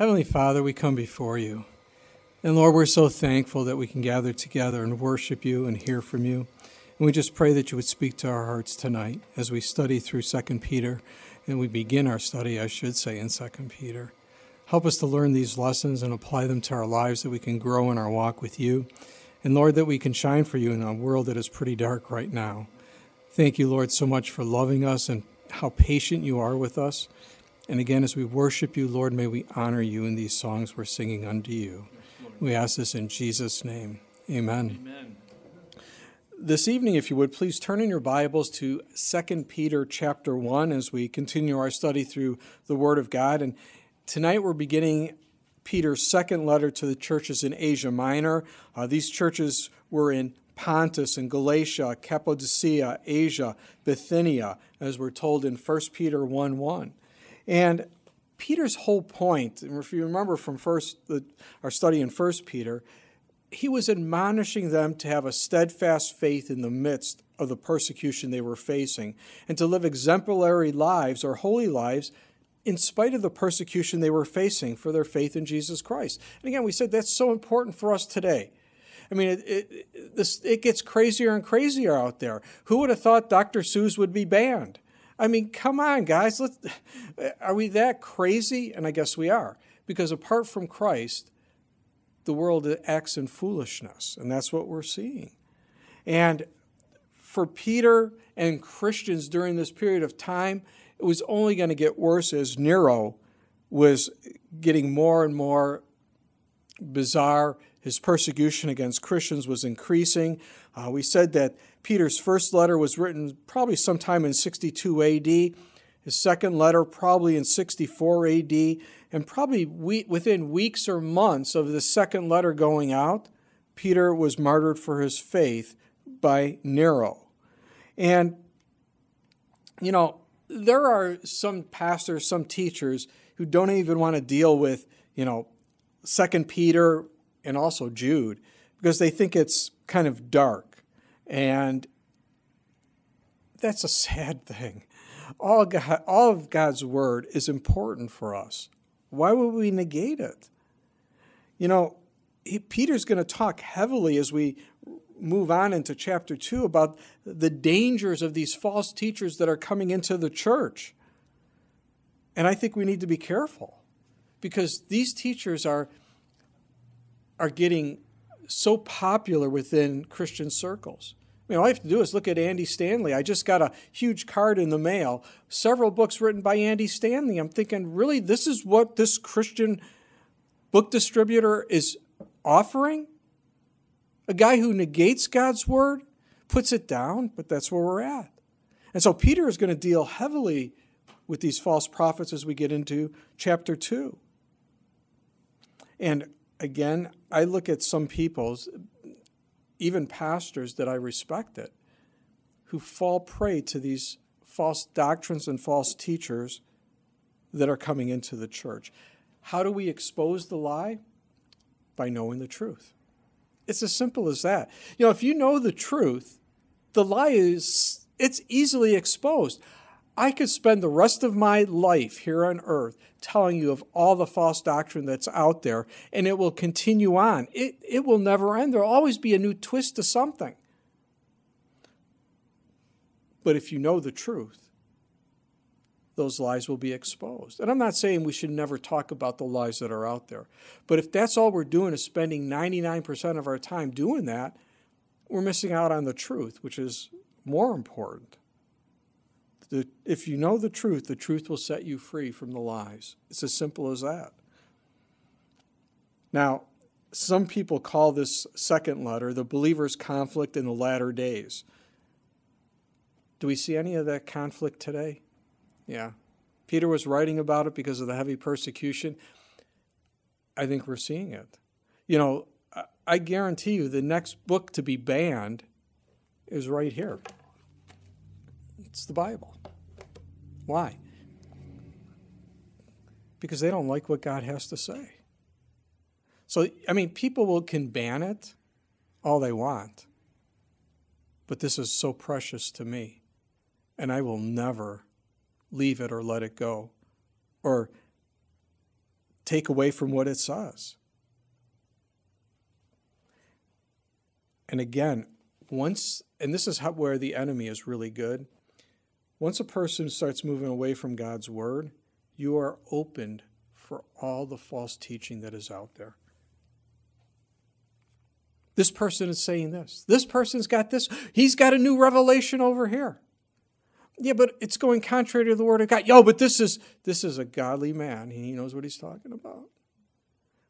Heavenly Father, we come before you. And Lord, we're so thankful that we can gather together and worship you and hear from you. And we just pray that you would speak to our hearts tonight as we study through 2 Peter and we begin our study, I should say, in 2 Peter. Help us to learn these lessons and apply them to our lives that we can grow in our walk with you. And Lord, that we can shine for you in a world that is pretty dark right now. Thank you, Lord, so much for loving us and how patient you are with us. And again, as we worship you, Lord, may we honor you in these songs we're singing unto you. We ask this in Jesus' name. Amen. Amen. This evening, if you would, please turn in your Bibles to 2 Peter chapter 1 as we continue our study through the Word of God. And tonight we're beginning Peter's second letter to the churches in Asia Minor. Uh, these churches were in Pontus and Galatia, Cappadocia, Asia, Bithynia, as we're told in 1 Peter 1 1. And Peter's whole point, and if you remember from first the, our study in First Peter, he was admonishing them to have a steadfast faith in the midst of the persecution they were facing and to live exemplary lives or holy lives in spite of the persecution they were facing for their faith in Jesus Christ. And again, we said that's so important for us today. I mean, it, it, this, it gets crazier and crazier out there. Who would have thought Dr. Seuss would be banned? I mean, come on, guys. Let's, are we that crazy? And I guess we are, because apart from Christ, the world acts in foolishness, and that's what we're seeing. And for Peter and Christians during this period of time, it was only going to get worse as Nero was getting more and more bizarre. His persecution against Christians was increasing. Uh, we said that Peter's first letter was written probably sometime in 62 AD, his second letter probably in 64 AD, and probably we, within weeks or months of the second letter going out, Peter was martyred for his faith by Nero. And, you know, there are some pastors, some teachers who don't even want to deal with, you know, Second Peter and also Jude because they think it's kind of dark. And that's a sad thing. All, God, all of God's word is important for us. Why would we negate it? You know, he, Peter's going to talk heavily as we move on into chapter 2 about the dangers of these false teachers that are coming into the church. And I think we need to be careful because these teachers are, are getting so popular within Christian circles mean, all you have to do is look at Andy Stanley. I just got a huge card in the mail, several books written by Andy Stanley. I'm thinking, really, this is what this Christian book distributor is offering? A guy who negates God's word, puts it down, but that's where we're at. And so Peter is going to deal heavily with these false prophets as we get into chapter 2. And again, I look at some people's even pastors that I respected who fall prey to these false doctrines and false teachers that are coming into the church. How do we expose the lie? By knowing the truth. It's as simple as that. You know, if you know the truth, the lie is it's easily exposed. I could spend the rest of my life here on earth telling you of all the false doctrine that's out there, and it will continue on. It, it will never end. There'll always be a new twist to something. But if you know the truth, those lies will be exposed. And I'm not saying we should never talk about the lies that are out there. But if that's all we're doing is spending 99% of our time doing that, we're missing out on the truth, which is more important. The, if you know the truth, the truth will set you free from the lies. It's as simple as that. Now, some people call this second letter the believer's conflict in the latter days. Do we see any of that conflict today? Yeah. Peter was writing about it because of the heavy persecution. I think we're seeing it. You know, I guarantee you the next book to be banned is right here it's the Bible. Why? Because they don't like what God has to say. So, I mean, people will, can ban it all they want, but this is so precious to me, and I will never leave it or let it go or take away from what it says. And again, once, and this is how, where the enemy is really good. Once a person starts moving away from God's word, you are opened for all the false teaching that is out there. This person is saying this. This person's got this. He's got a new revelation over here. Yeah, but it's going contrary to the word of God. Yo, but this is this is a godly man. He knows what he's talking about.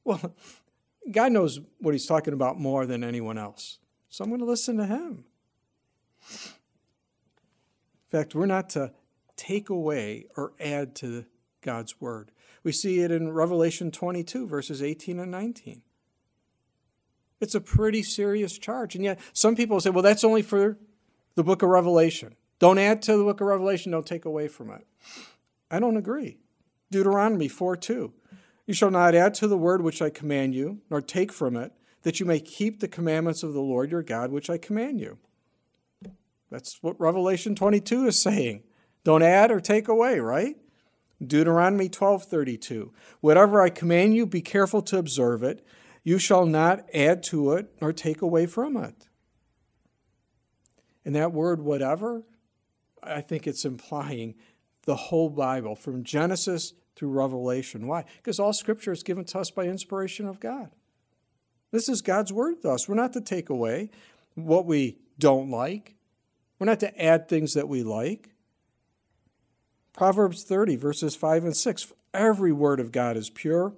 Well, God knows what he's talking about more than anyone else. So I'm going to listen to him. In fact, we're not to take away or add to God's word. We see it in Revelation 22, verses 18 and 19. It's a pretty serious charge. And yet, some people say, well, that's only for the book of Revelation. Don't add to the book of Revelation, don't take away from it. I don't agree. Deuteronomy 4 2. You shall not add to the word which I command you, nor take from it, that you may keep the commandments of the Lord your God, which I command you. That's what Revelation 22 is saying. Don't add or take away, right? Deuteronomy 12:32. Whatever I command you, be careful to observe it. You shall not add to it or take away from it. And that word whatever, I think it's implying the whole Bible from Genesis through Revelation. Why? Because all scripture is given to us by inspiration of God. This is God's word to us. We're not to take away what we don't like we're not to add things that we like. Proverbs 30, verses 5 and 6 Every word of God is pure.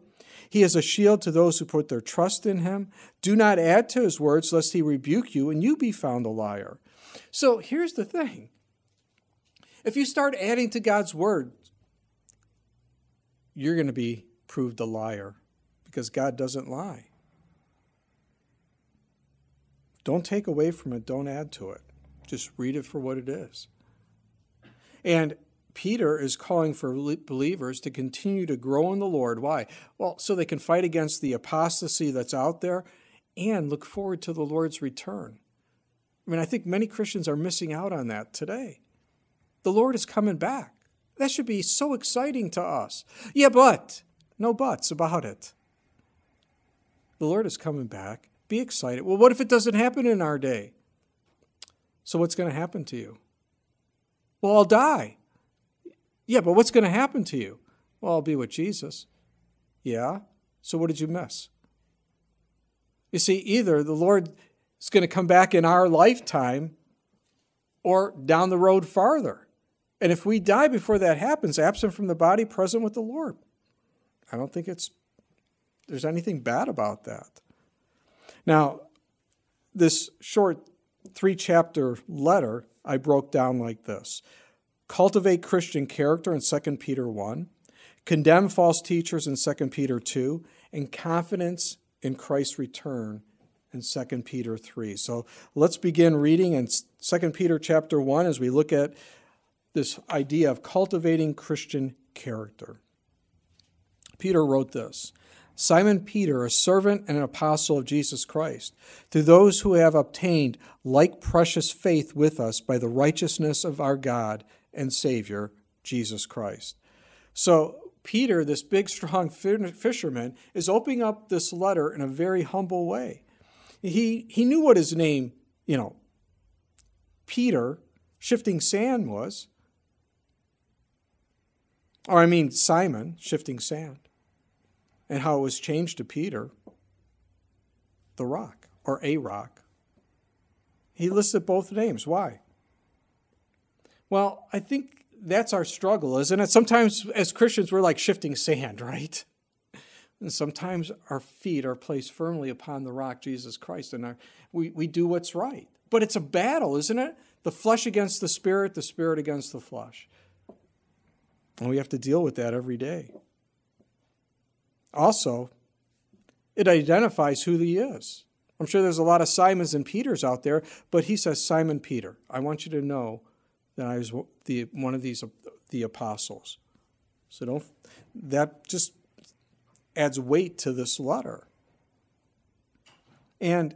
He is a shield to those who put their trust in him. Do not add to his words, lest he rebuke you and you be found a liar. So here's the thing if you start adding to God's word, you're going to be proved a liar because God doesn't lie. Don't take away from it, don't add to it. Just read it for what it is. And Peter is calling for believers to continue to grow in the Lord. Why? Well, so they can fight against the apostasy that's out there and look forward to the Lord's return. I mean, I think many Christians are missing out on that today. The Lord is coming back. That should be so exciting to us. Yeah, but no buts about it. The Lord is coming back. Be excited. Well, what if it doesn't happen in our day? So what's going to happen to you? Well, I'll die. Yeah, but what's going to happen to you? Well, I'll be with Jesus. Yeah. So what did you miss? You see, either the Lord is going to come back in our lifetime or down the road farther. And if we die before that happens, absent from the body, present with the Lord, I don't think it's there's anything bad about that. Now, this short three chapter letter I broke down like this cultivate Christian character in 2 Peter 1, condemn false teachers in 2 Peter 2, and confidence in Christ's return in 2 Peter 3. So let's begin reading in 2 Peter chapter 1 as we look at this idea of cultivating Christian character. Peter wrote this Simon Peter, a servant and an apostle of Jesus Christ, to those who have obtained like precious faith with us by the righteousness of our God and Savior, Jesus Christ. So, Peter, this big, strong fisherman, is opening up this letter in a very humble way. He, he knew what his name, you know, Peter, shifting sand was. Or, I mean, Simon, shifting sand and how it was changed to Peter, the rock, or a rock. He listed both names. Why? Well, I think that's our struggle, isn't it? Sometimes as Christians, we're like shifting sand, right? And sometimes our feet are placed firmly upon the rock, Jesus Christ, and our, we, we do what's right. But it's a battle, isn't it? The flesh against the spirit, the spirit against the flesh. And we have to deal with that every day. Also, it identifies who he is. I'm sure there's a lot of Simons and Peters out there, but he says, Simon Peter, I want you to know that I was the, one of these the apostles. So don't, that just adds weight to this letter. And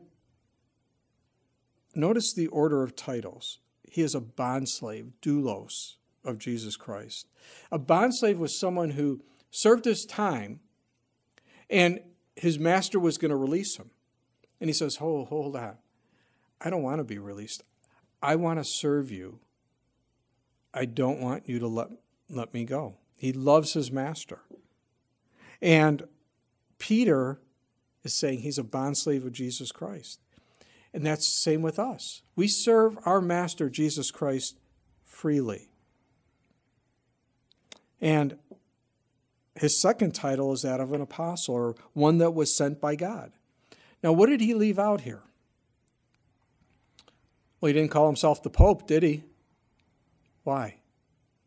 notice the order of titles. He is a bondslave, doulos, of Jesus Christ. A bondslave was someone who served his time and his master was going to release him. And he says, Hold, hold on. I don't want to be released. I want to serve you. I don't want you to let, let me go. He loves his master. And Peter is saying he's a bondslave of Jesus Christ. And that's the same with us. We serve our master, Jesus Christ, freely. And his second title is that of an apostle or one that was sent by God. Now, what did he leave out here? Well, he didn't call himself the Pope, did he? Why?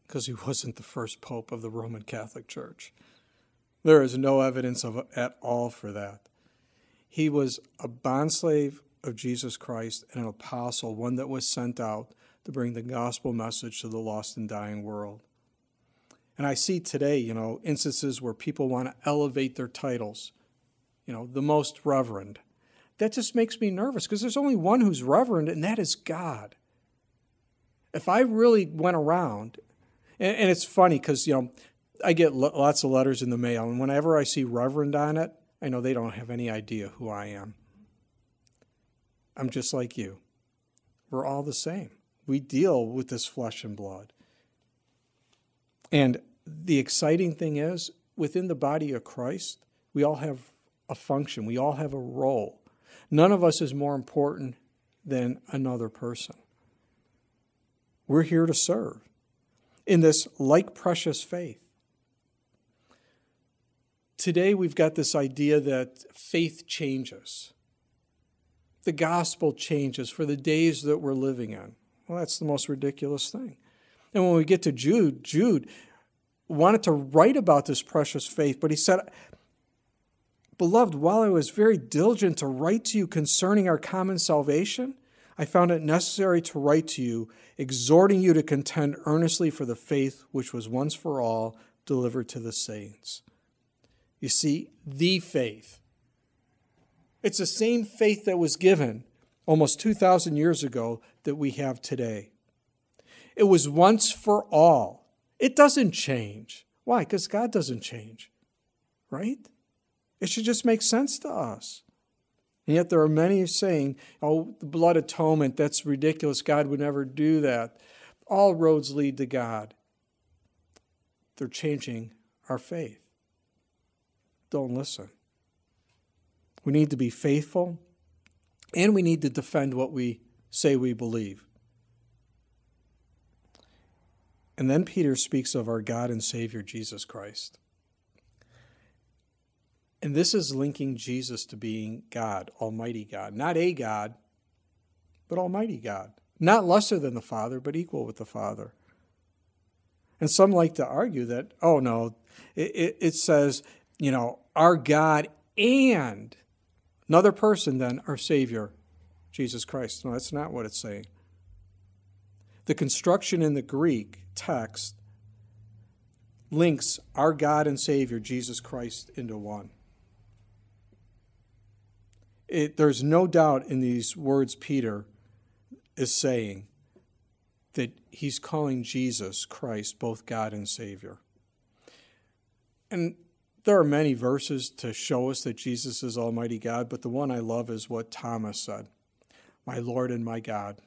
Because he wasn't the first Pope of the Roman Catholic Church. There is no evidence of, at all for that. He was a bondslave of Jesus Christ and an apostle, one that was sent out to bring the gospel message to the lost and dying world. And I see today, you know, instances where people want to elevate their titles, you know, the most reverend. That just makes me nervous because there's only one who's reverend, and that is God. If I really went around, and, and it's funny because, you know, I get lo- lots of letters in the mail, and whenever I see reverend on it, I know they don't have any idea who I am. I'm just like you. We're all the same. We deal with this flesh and blood. And the exciting thing is within the body of Christ, we all have a function, we all have a role. None of us is more important than another person. We're here to serve in this like precious faith. Today, we've got this idea that faith changes. The gospel changes for the days that we're living in. Well, that's the most ridiculous thing. And when we get to Jude, Jude wanted to write about this precious faith, but he said, Beloved, while I was very diligent to write to you concerning our common salvation, I found it necessary to write to you, exhorting you to contend earnestly for the faith which was once for all delivered to the saints. You see, the faith. It's the same faith that was given almost 2,000 years ago that we have today. It was once for all it doesn't change. Why? Because God doesn't change, right? It should just make sense to us. And yet there are many saying, oh, the blood atonement, that's ridiculous. God would never do that. All roads lead to God. They're changing our faith. Don't listen. We need to be faithful and we need to defend what we say we believe. And then Peter speaks of our God and Savior Jesus Christ. And this is linking Jesus to being God, Almighty God, not a God, but Almighty God, not lesser than the Father, but equal with the Father. And some like to argue that, oh no, it, it, it says, you know, our God and another person, then our Savior, Jesus Christ. No, that's not what it's saying. The construction in the Greek text links our God and Savior, Jesus Christ, into one. It, there's no doubt in these words Peter is saying that he's calling Jesus Christ both God and Savior. And there are many verses to show us that Jesus is Almighty God, but the one I love is what Thomas said My Lord and my God.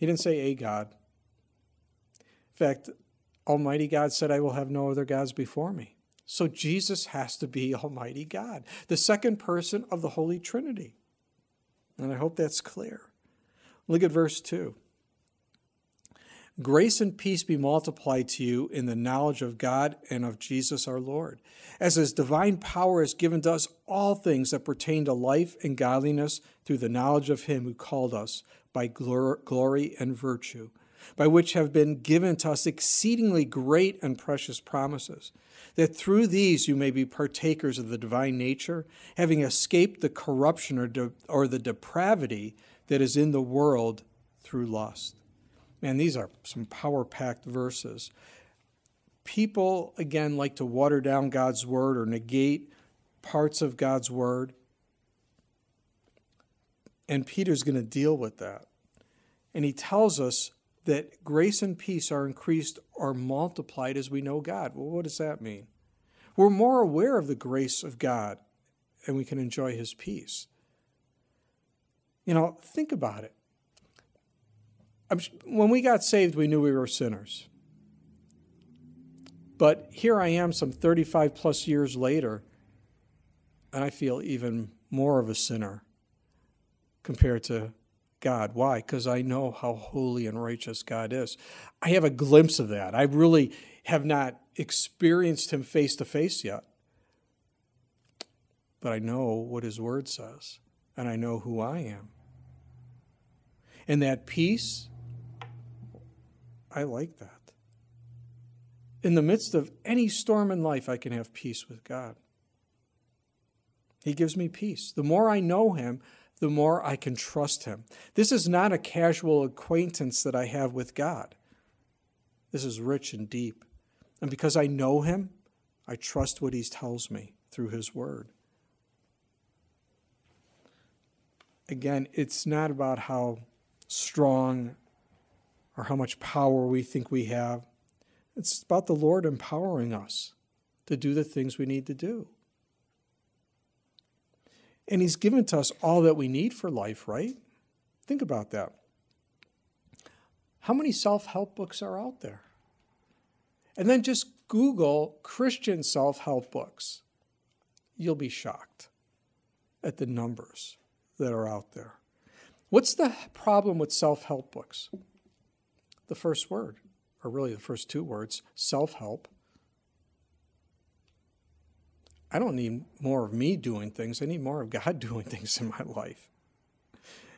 He didn't say a God, fact, Almighty God said, I will have no other gods before me. So Jesus has to be Almighty God, the second person of the Holy Trinity. And I hope that's clear. Look at verse 2. Grace and peace be multiplied to you in the knowledge of God and of Jesus our Lord, as his divine power has given to us all things that pertain to life and godliness through the knowledge of him who called us by glory and virtue, by which have been given to us exceedingly great and precious promises, that through these you may be partakers of the divine nature, having escaped the corruption or, de- or the depravity that is in the world through lust. Man, these are some power packed verses. People, again, like to water down God's word or negate parts of God's word. And Peter's going to deal with that. And he tells us that grace and peace are increased or multiplied as we know God. Well, what does that mean? We're more aware of the grace of God and we can enjoy his peace. You know, think about it. when we got saved, we knew we were sinners. But here I am, some 35 plus years later, and I feel even more of a sinner compared to God. Why? Because I know how holy and righteous God is. I have a glimpse of that. I really have not experienced Him face to face yet. But I know what His Word says, and I know who I am. And that peace, I like that. In the midst of any storm in life, I can have peace with God. He gives me peace. The more I know Him, the more I can trust him. This is not a casual acquaintance that I have with God. This is rich and deep. And because I know him, I trust what he tells me through his word. Again, it's not about how strong or how much power we think we have. It's about the Lord empowering us to do the things we need to do. And He's given to us all that we need for life, right? Think about that. How many self help books are out there? And then just Google Christian self help books. You'll be shocked at the numbers that are out there. What's the problem with self help books? The first word, or really the first two words, self help. I don't need more of me doing things. I need more of God doing things in my life.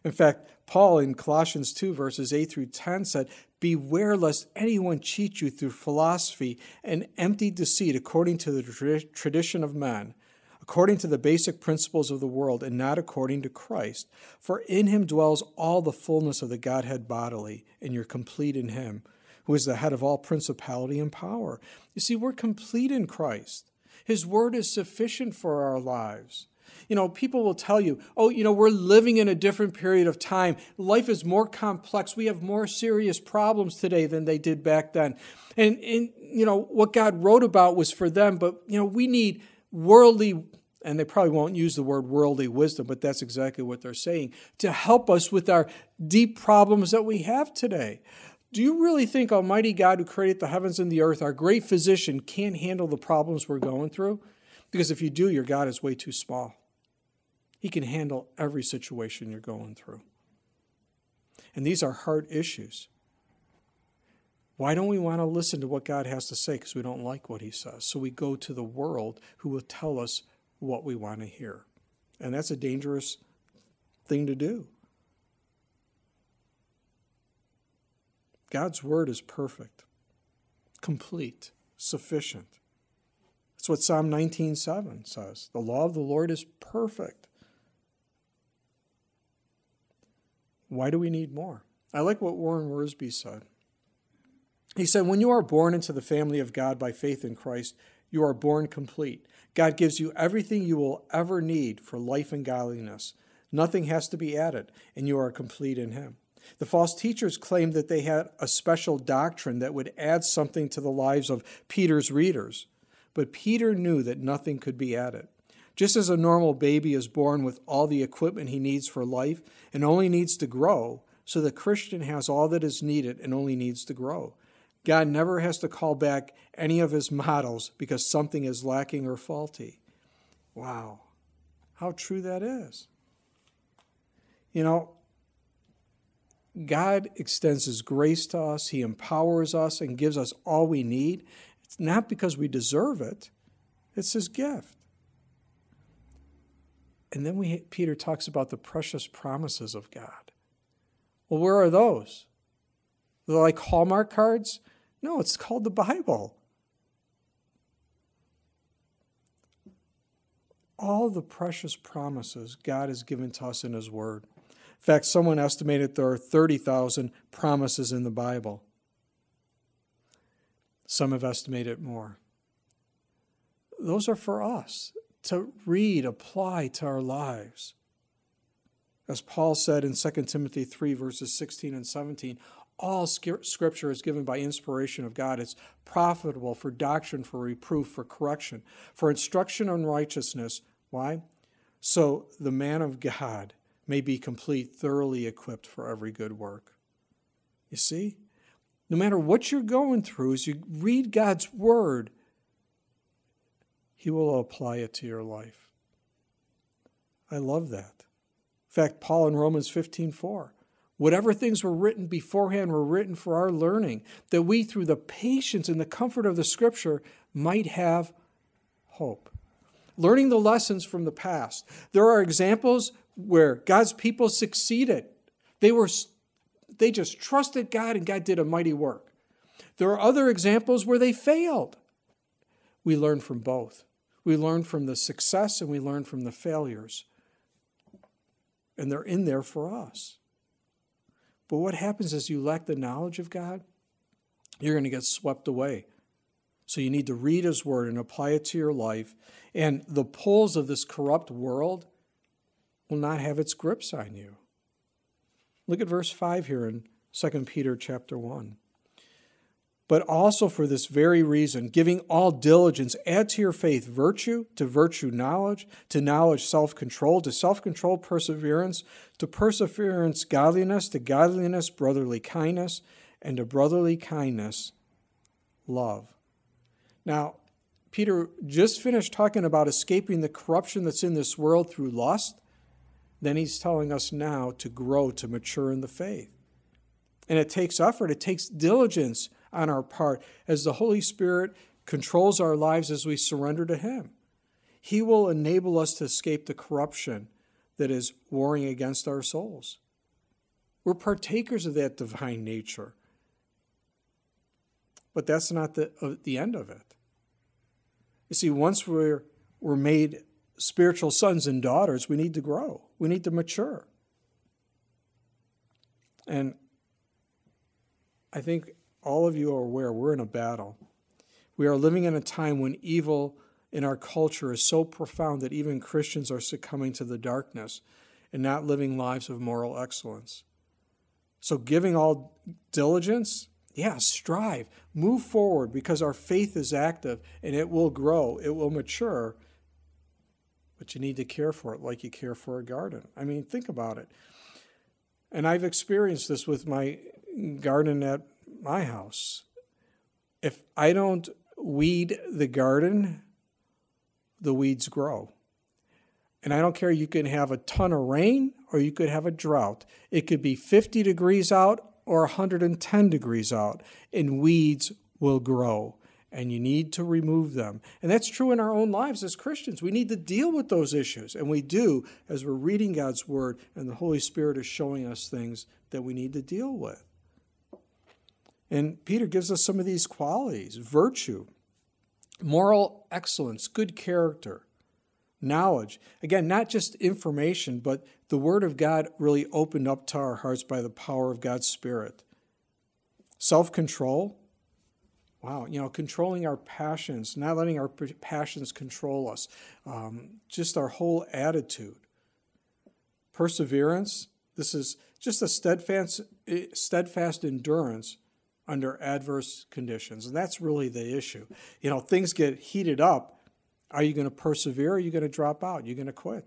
In fact, Paul in Colossians 2, verses 8 through 10 said, Beware lest anyone cheat you through philosophy and empty deceit according to the tra tradition of men, according to the basic principles of the world, and not according to Christ. For in him dwells all the fullness of the Godhead bodily, and you're complete in him, who is the head of all principality and power. You see, we're complete in Christ. His word is sufficient for our lives. You know, people will tell you, oh, you know, we're living in a different period of time. Life is more complex. We have more serious problems today than they did back then. And, and you know, what God wrote about was for them, but, you know, we need worldly, and they probably won't use the word worldly wisdom, but that's exactly what they're saying, to help us with our deep problems that we have today. Do you really think Almighty God, who created the heavens and the earth, our great physician, can't handle the problems we're going through? Because if you do, your God is way too small. He can handle every situation you're going through. And these are hard issues. Why don't we want to listen to what God has to say? Because we don't like what he says. So we go to the world who will tell us what we want to hear. And that's a dangerous thing to do. God's word is perfect, complete, sufficient. That's what Psalm 19:7 says. The law of the Lord is perfect. Why do we need more? I like what Warren Worsby said. He said, When you are born into the family of God by faith in Christ, you are born complete. God gives you everything you will ever need for life and godliness. Nothing has to be added, and you are complete in Him. The false teachers claimed that they had a special doctrine that would add something to the lives of Peter's readers, but Peter knew that nothing could be added. Just as a normal baby is born with all the equipment he needs for life and only needs to grow, so the Christian has all that is needed and only needs to grow. God never has to call back any of his models because something is lacking or faulty. Wow, how true that is. You know, God extends His grace to us, He empowers us, and gives us all we need. It's not because we deserve it, it's His gift. And then we, Peter talks about the precious promises of God. Well, where are those? They're like Hallmark cards? No, it's called the Bible. All the precious promises God has given to us in His Word. In fact, someone estimated there are 30,000 promises in the Bible. Some have estimated more. Those are for us to read, apply to our lives. As Paul said in 2 Timothy 3, verses 16 and 17, all scripture is given by inspiration of God. It's profitable for doctrine, for reproof, for correction, for instruction on righteousness. Why? So the man of God may be complete, thoroughly equipped for every good work. You see? No matter what you're going through, as you read God's word, He will apply it to your life. I love that. In fact, Paul in Romans 15 4. Whatever things were written beforehand were written for our learning, that we, through the patience and the comfort of the Scripture, might have hope. Learning the lessons from the past. There are examples where God's people succeeded. They were they just trusted God and God did a mighty work. There are other examples where they failed. We learn from both. We learn from the success and we learn from the failures. And they're in there for us. But what happens is you lack the knowledge of God, you're going to get swept away. So you need to read His Word and apply it to your life. And the pulls of this corrupt world will not have its grips on you. Look at verse 5 here in 2 Peter chapter 1. But also for this very reason, giving all diligence, add to your faith virtue, to virtue knowledge, to knowledge self control, to self control perseverance, to perseverance godliness, to godliness brotherly kindness, and to brotherly kindness love. Now, Peter just finished talking about escaping the corruption that's in this world through lust then he's telling us now to grow, to mature in the faith. And it takes effort, it takes diligence on our part as the Holy Spirit controls our lives as we surrender to him. He will enable us to escape the corruption that is warring against our souls. We're partakers of that divine nature. But that's not the, uh, the end of it. You see, once we're, we're made spiritual sons and daughters, we need to grow. We need to mature. And I think all of you are aware we're in a battle. We are living in a time when evil in our culture is so profound that even Christians are succumbing to the darkness and not living lives of moral excellence. So, giving all diligence, yeah, strive, move forward because our faith is active and it will grow, it will mature, but you need to care for it like you care for a garden. I mean, think about it. And I've experienced this with my garden at my house. If I don't weed the garden, the weeds grow. And I don't care, you can have a ton of rain or you could have a drought. It could be 50 degrees out or 110 degrees out, and weeds will grow and you need to remove them. And that's true in our own lives as Christians. We need to deal with those issues, and we do as we're reading God's Word and the Holy Spirit is showing us things that we need to deal with. And Peter gives us some of these qualities virtue, moral excellence, good character, knowledge. Again, not just information, but the Word of God really opened up to our hearts by the power of God's Spirit. Self control, Wow, you know, controlling our passions, not letting our passions control us, um, just our whole attitude. Perseverance, this is just a steadfast, eh, steadfast endurance under adverse conditions. And that's really the issue. You know, things get heated up. Are you going to persevere? Are you going to drop out? you Are going to quit?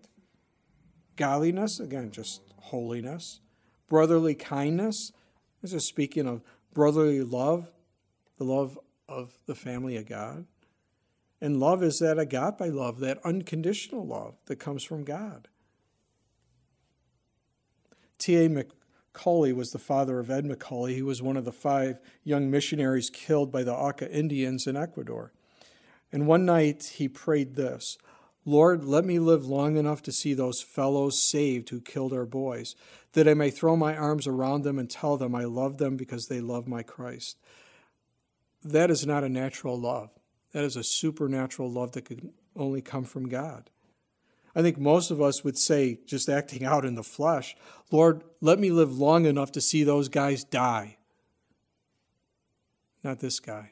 Godliness, again, just holiness. Brotherly kindness, this is speaking of brotherly love, the love of the family of God. And love is that agape love, that unconditional love that comes from God. T.A. McCauley was the father of Ed McCauley. He was one of the five young missionaries killed by the Aka Indians in Ecuador. And one night he prayed this Lord, let me live long enough to see those fellows saved who killed our boys, that I may throw my arms around them and tell them I love them because they love my Christ that is not a natural love. That is a supernatural love that could only come from God. I think most of us would say, just acting out in the flesh, Lord, let me live long enough to see those guys die. Not this guy.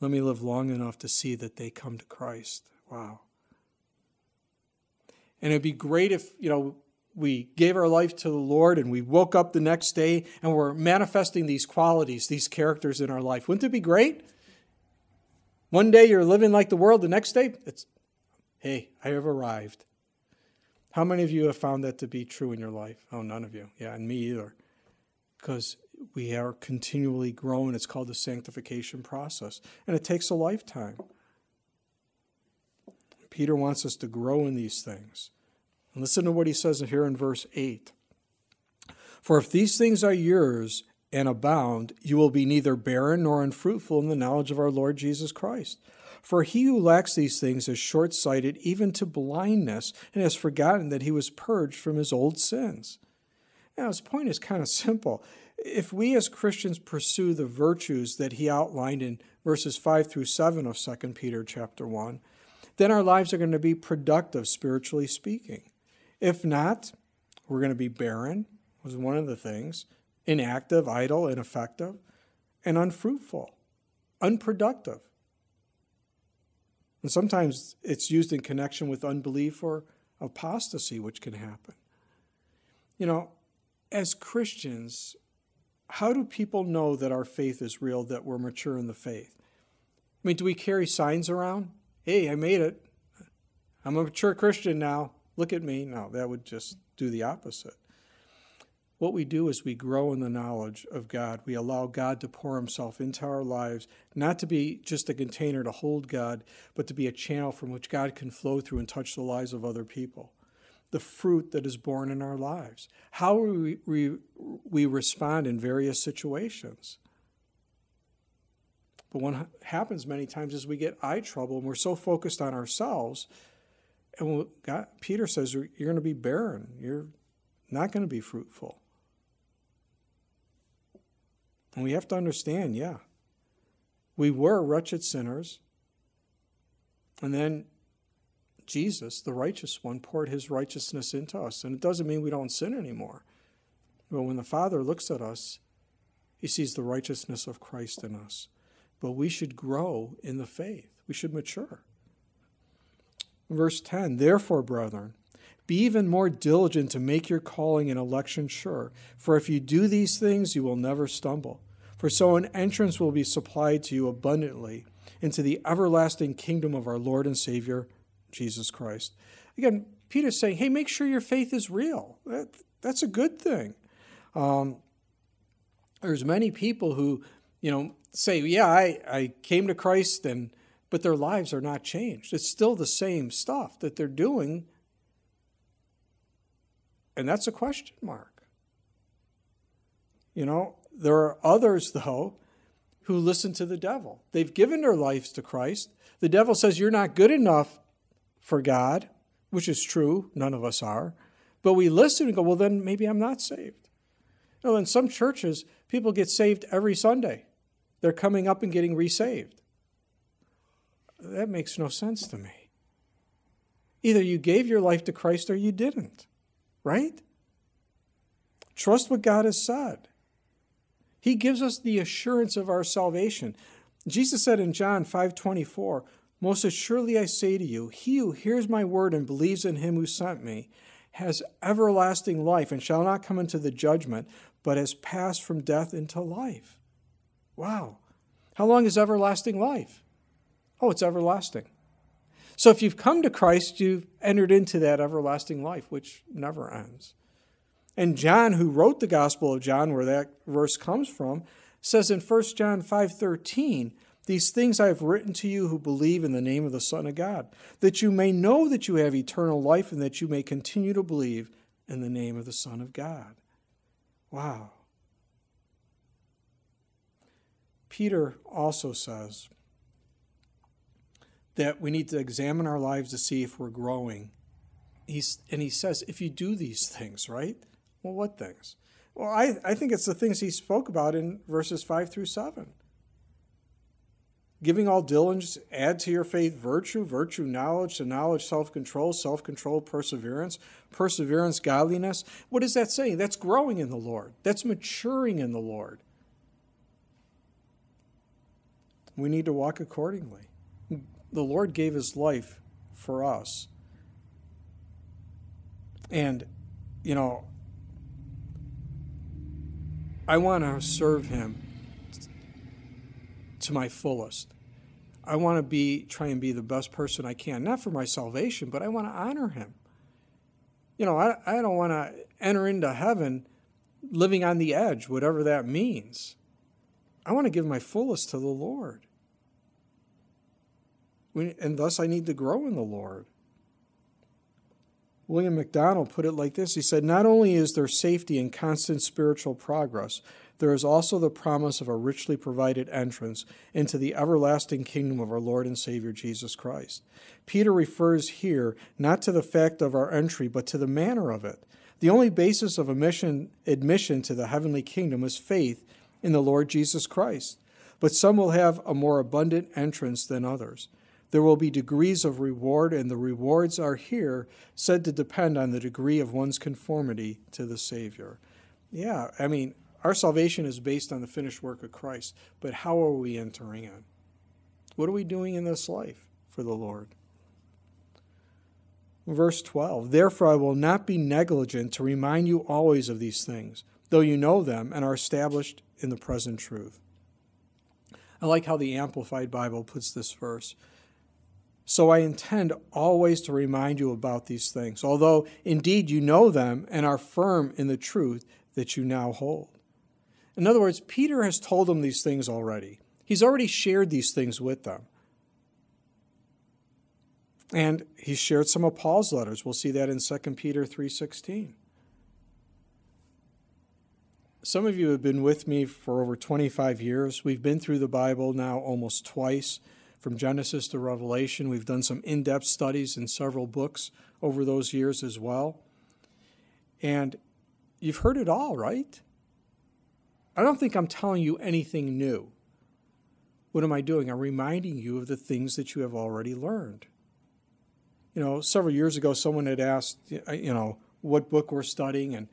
Let me live long enough to see that they come to Christ. Wow. And it'd be great if, you know, we gave our life to the Lord and we woke up the next day and we're manifesting these qualities, these characters in our life. Wouldn't it be great? One day you're living like the world, the next day it's, hey, I have arrived. How many of you have found that to be true in your life? Oh, none of you. Yeah, and me either. Because we are continually growing. It's called the sanctification process, and it takes a lifetime. Peter wants us to grow in these things. And listen to what he says here in verse 8 For if these things are yours and abound, you will be neither barren nor unfruitful in the knowledge of our Lord Jesus Christ. For he who lacks these things is short sighted even to blindness and has forgotten that he was purged from his old sins. Now, his point is kind of simple. If we as Christians pursue the virtues that he outlined in verses 5 through 7 of 2 Peter chapter 1, then our lives are going to be productive spiritually speaking. If not, we're going to be barren, was one of the things, inactive, idle, ineffective, and unfruitful, unproductive. And sometimes it's used in connection with unbelief or apostasy, which can happen. You know, as Christians, how do people know that our faith is real, that we're mature in the faith? I mean, do we carry signs around? Hey, I made it. I'm a mature Christian now. Look at me. No, that would just do the opposite. What we do is we grow in the knowledge of God. We allow God to pour himself into our lives, not to be just a container to hold God, but to be a channel from which God can flow through and touch the lives of other people. The fruit that is born in our lives. How we, we, we respond in various situations. But what happens many times is we get eye trouble and we're so focused on ourselves and God, Peter says, You're going to be barren. You're not going to be fruitful. And we have to understand yeah, we were wretched sinners. And then Jesus, the righteous one, poured his righteousness into us. And it doesn't mean we don't sin anymore. But when the Father looks at us, he sees the righteousness of Christ in us. But we should grow in the faith, we should mature. Verse 10 Therefore, brethren, be even more diligent to make your calling and election sure, for if you do these things, you will never stumble. For so an entrance will be supplied to you abundantly into the everlasting kingdom of our Lord and Savior, Jesus Christ. Again, Peter's saying, hey, make sure your faith is real. That, that's a good thing. Um, there's many people who, you know, say, yeah, I, I came to Christ and but their lives are not changed. It's still the same stuff that they're doing. And that's a question mark. You know, there are others, though, who listen to the devil. They've given their lives to Christ. The devil says, You're not good enough for God, which is true. None of us are. But we listen and go, Well, then maybe I'm not saved. You know, in some churches, people get saved every Sunday. They're coming up and getting resaved that makes no sense to me. Either you gave your life to Christ or you didn't, right? Trust what God has said. He gives us the assurance of our salvation. Jesus said in John 5:24, "Most assuredly I say to you, he who hears my word and believes in him who sent me has everlasting life and shall not come into the judgment, but has passed from death into life." Wow. How long is everlasting life? Oh, it's everlasting. So if you've come to Christ, you've entered into that everlasting life, which never ends. And John, who wrote the Gospel of John, where that verse comes from, says in 1 John 5:13, "These things I have written to you who believe in the name of the Son of God, that you may know that you have eternal life and that you may continue to believe in the name of the Son of God." Wow. Peter also says, that we need to examine our lives to see if we're growing. He's, and he says, if you do these things, right? Well, what things? Well, I, I think it's the things he spoke about in verses 5 through 7. Giving all diligence, add to your faith virtue, virtue, knowledge, to knowledge, self control, self control, perseverance, perseverance, godliness. What is that saying? That's growing in the Lord, that's maturing in the Lord. We need to walk accordingly the Lord gave his life for us. And, you know, I want to serve him to my fullest. I want to be try and be the best person I can, not for my salvation, but I want to honor him. You know, I, I don't want to enter into heaven living on the edge, whatever that means. I want to give my fullest to the Lord and thus I need to grow in the Lord. William MacDonald put it like this He said, Not only is there safety in constant spiritual progress, there is also the promise of a richly provided entrance into the everlasting kingdom of our Lord and Savior Jesus Christ. Peter refers here not to the fact of our entry, but to the manner of it. The only basis of admission, admission to the heavenly kingdom is faith in the Lord Jesus Christ. But some will have a more abundant entrance than others. There will be degrees of reward, and the rewards are here said to depend on the degree of one's conformity to the Savior. Yeah, I mean, our salvation is based on the finished work of Christ, but how are we entering it? What are we doing in this life for the Lord? Verse 12 Therefore, I will not be negligent to remind you always of these things, though you know them and are established in the present truth. I like how the Amplified Bible puts this verse. So I intend always to remind you about these things, although indeed you know them and are firm in the truth that you now hold. In other words, Peter has told them these things already. He's already shared these things with them. And he shared some of Paul's letters. We'll see that in 2 Peter 3:16. Some of you have been with me for over 25 years. We've been through the Bible now almost twice from Genesis to Revelation. We've done some in depth studies in several books over those years as well. And you've heard it all, right? I don't think I'm telling you anything new. What am I doing? I'm reminding you of the things that you have already learned. You know, several years ago, someone had asked, you know, what book we're studying, and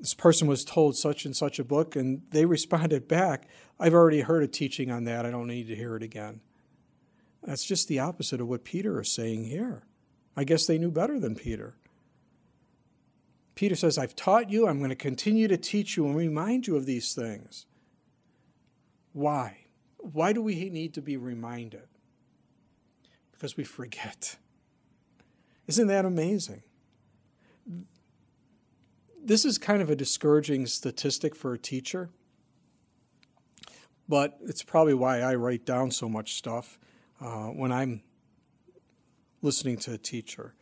this person was told such and such a book, and they responded back, I've already heard a teaching on that. I don't need to hear it again. That's just the opposite of what Peter is saying here. I guess they knew better than Peter. Peter says, I've taught you, I'm going to continue to teach you and remind you of these things. Why? Why do we need to be reminded? Because we forget. Isn't that amazing? This is kind of a discouraging statistic for a teacher, but it's probably why I write down so much stuff uh, when I'm listening to a teacher.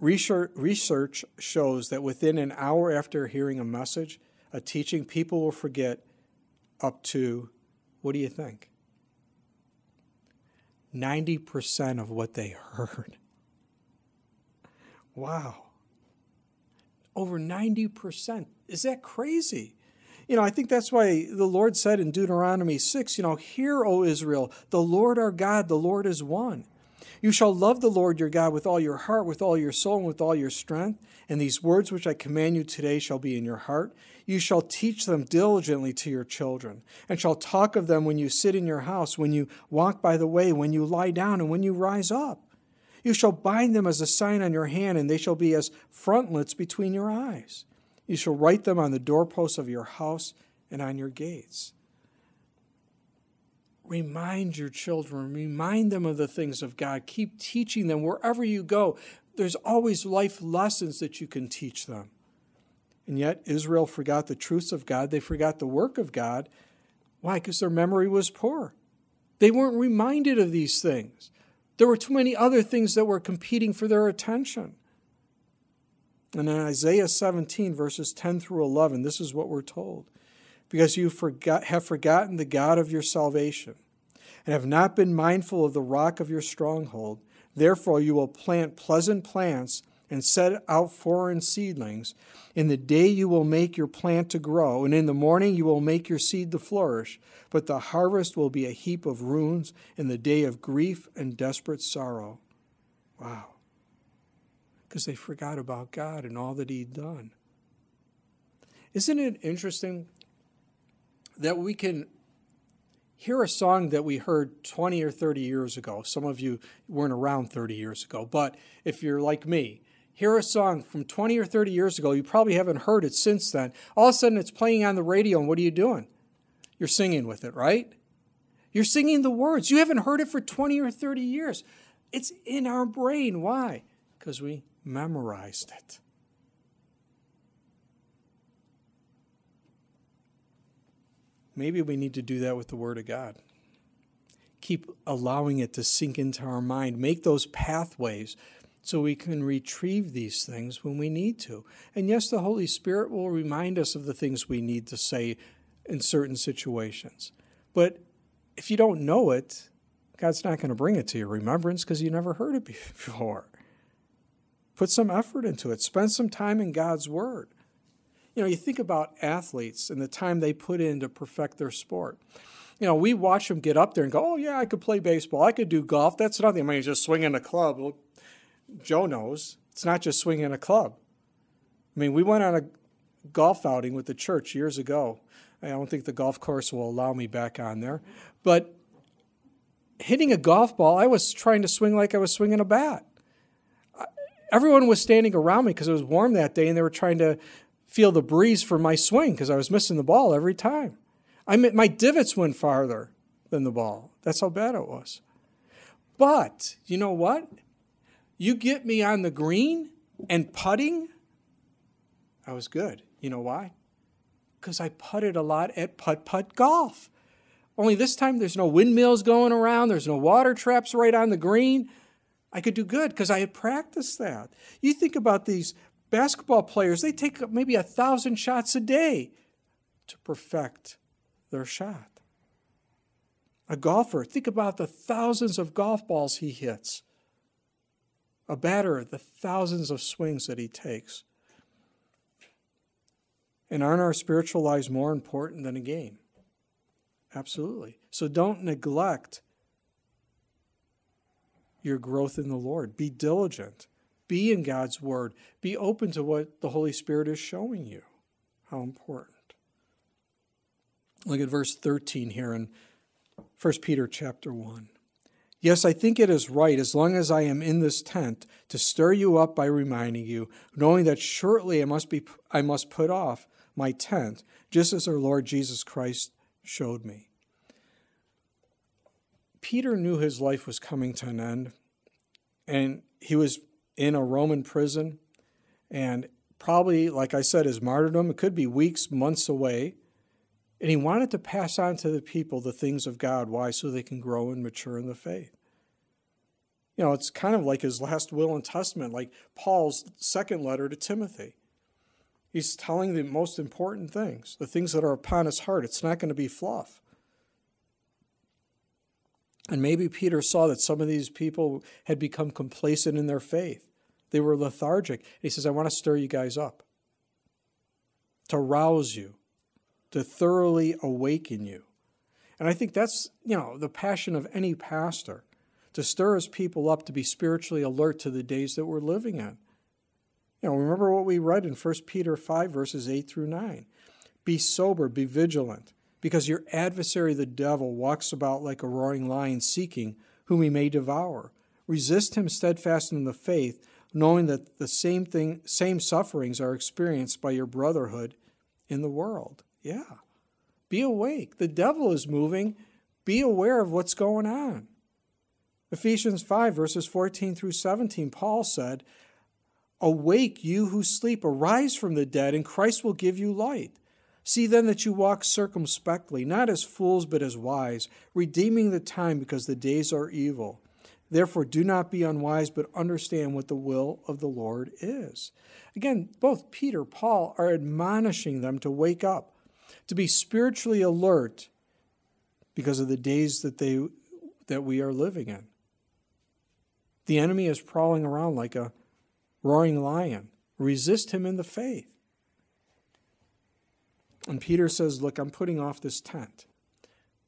Research, research shows that within an hour after hearing a message, a teaching, people will forget up to, what do you think? 90% of what they heard. Wow. Over 90%. Is that crazy? You know, I think that's why the Lord said in Deuteronomy 6, you know, Hear, O Israel, the Lord our God, the Lord is one. You shall love the Lord your God with all your heart, with all your soul, and with all your strength. And these words which I command you today shall be in your heart. You shall teach them diligently to your children, and shall talk of them when you sit in your house, when you walk by the way, when you lie down, and when you rise up. You shall bind them as a sign on your hand, and they shall be as frontlets between your eyes. You shall write them on the doorposts of your house and on your gates. Remind your children, remind them of the things of God. Keep teaching them wherever you go. There's always life lessons that you can teach them. And yet, Israel forgot the truths of God, they forgot the work of God. Why? Because their memory was poor. They weren't reminded of these things. There were too many other things that were competing for their attention. And in Isaiah 17, verses 10 through 11, this is what we're told because you forgot, have forgotten the God of your salvation and have not been mindful of the rock of your stronghold. Therefore, you will plant pleasant plants and set out foreign seedlings. In the day you will make your plant to grow, and in the morning you will make your seed to flourish. But the harvest will be a heap of ruins in the day of grief and desperate sorrow. Wow because they forgot about God and all that He'd done. Isn't it interesting that we can hear a song that we heard 20 or 30 years ago? Some of you weren't around 30 years ago, but if you're like me, hear a song from 20 or 30 years ago, you probably haven't heard it since then. All of a sudden, it's playing on the radio, and what are you doing? You're singing with it, right? You're singing the words. You haven't heard it for 20 or 30 years. It's in our brain. Why? Because we memorized it. Maybe we need to do that with the Word of God. Keep allowing it to sink into our mind, make those pathways so we can retrieve these things when we need to. And yes, the Holy Spirit will remind us of the things we need to say in certain situations. But if you don't know it, God's not going to bring it to your remembrance because you never heard it before. Put some effort into it. Spend some time in God's Word. You know, you think about athletes and the time they put in to perfect their sport. You know, we watch them get up there and go, oh, yeah, I could play baseball. I could do golf. That's nothing. I mean, just swinging a club. Well, Joe knows it's not just swinging a club. I mean, we went on a golf outing with the church years ago. I don't think the golf course will allow me back on there. But hitting a golf ball, I was trying to swing like I was swinging a bat everyone was standing around me because it was warm that day and they were trying to feel the breeze for my swing because I was missing the ball every time. I mean, my divots went farther than the ball. That's how bad it was. But you know what? You get me on the green and putting, I was good. You know why? Because I putted a lot at putt putt golf. Only this time there's no windmills going around, there's no water traps right on the green. I could do good because I had practiced that. You think about these basketball players, they take maybe a thousand shots a day to perfect their shot. A golfer, think about the thousands of golf balls he hits. A batter, the thousands of swings that he takes. And aren't our spiritual lives more important than a game? Absolutely. So don't neglect your growth in the Lord. Be diligent. Be in God's Word. Be open to what the Holy Spirit is showing you. How important. Look at verse 13 here in 1 Peter chapter 1. Yes, I think it is right, as long as I am in this tent, to stir you up by reminding you, knowing that shortly I must, be, I must put off my tent, just as our Lord Jesus Christ showed me. Peter knew his life was coming to an end, and he was in a Roman prison, and probably, like I said, his martyrdom, it could be weeks, months away. And he wanted to pass on to the people the things of God. Why? So they can grow and mature in the faith. You know, it's kind of like his last will and testament, like Paul's second letter to Timothy. He's telling the most important things, the things that are upon his heart. It's not going to be fluff. And maybe Peter saw that some of these people had become complacent in their faith. They were lethargic. He says, I want to stir you guys up, to rouse you, to thoroughly awaken you. And I think that's, you know, the passion of any pastor to stir his people up to be spiritually alert to the days that we're living in. You know, remember what we read in 1 Peter 5, verses 8 through 9. Be sober, be vigilant because your adversary, the devil, walks about like a roaring lion seeking whom he may devour. Resist him steadfast in the faith, knowing that the same thing, same sufferings are experienced by your brotherhood in the world. Yeah. Be awake. The devil is moving. Be aware of what's going on. Ephesians 5, verses 14 through 17, Paul said, Awake, you who sleep, arise from the dead, and Christ will give you light. See then that you walk circumspectly, not as fools, but as wise, redeeming the time because the days are evil. Therefore, do not be unwise, but understand what the will of the Lord is. Again, both Peter, and Paul are admonishing them to wake up, to be spiritually alert because of the days that they that we are living in. The enemy is prowling around like a roaring lion. Resist him in the faith. And Peter says, Look, I'm putting off this tent.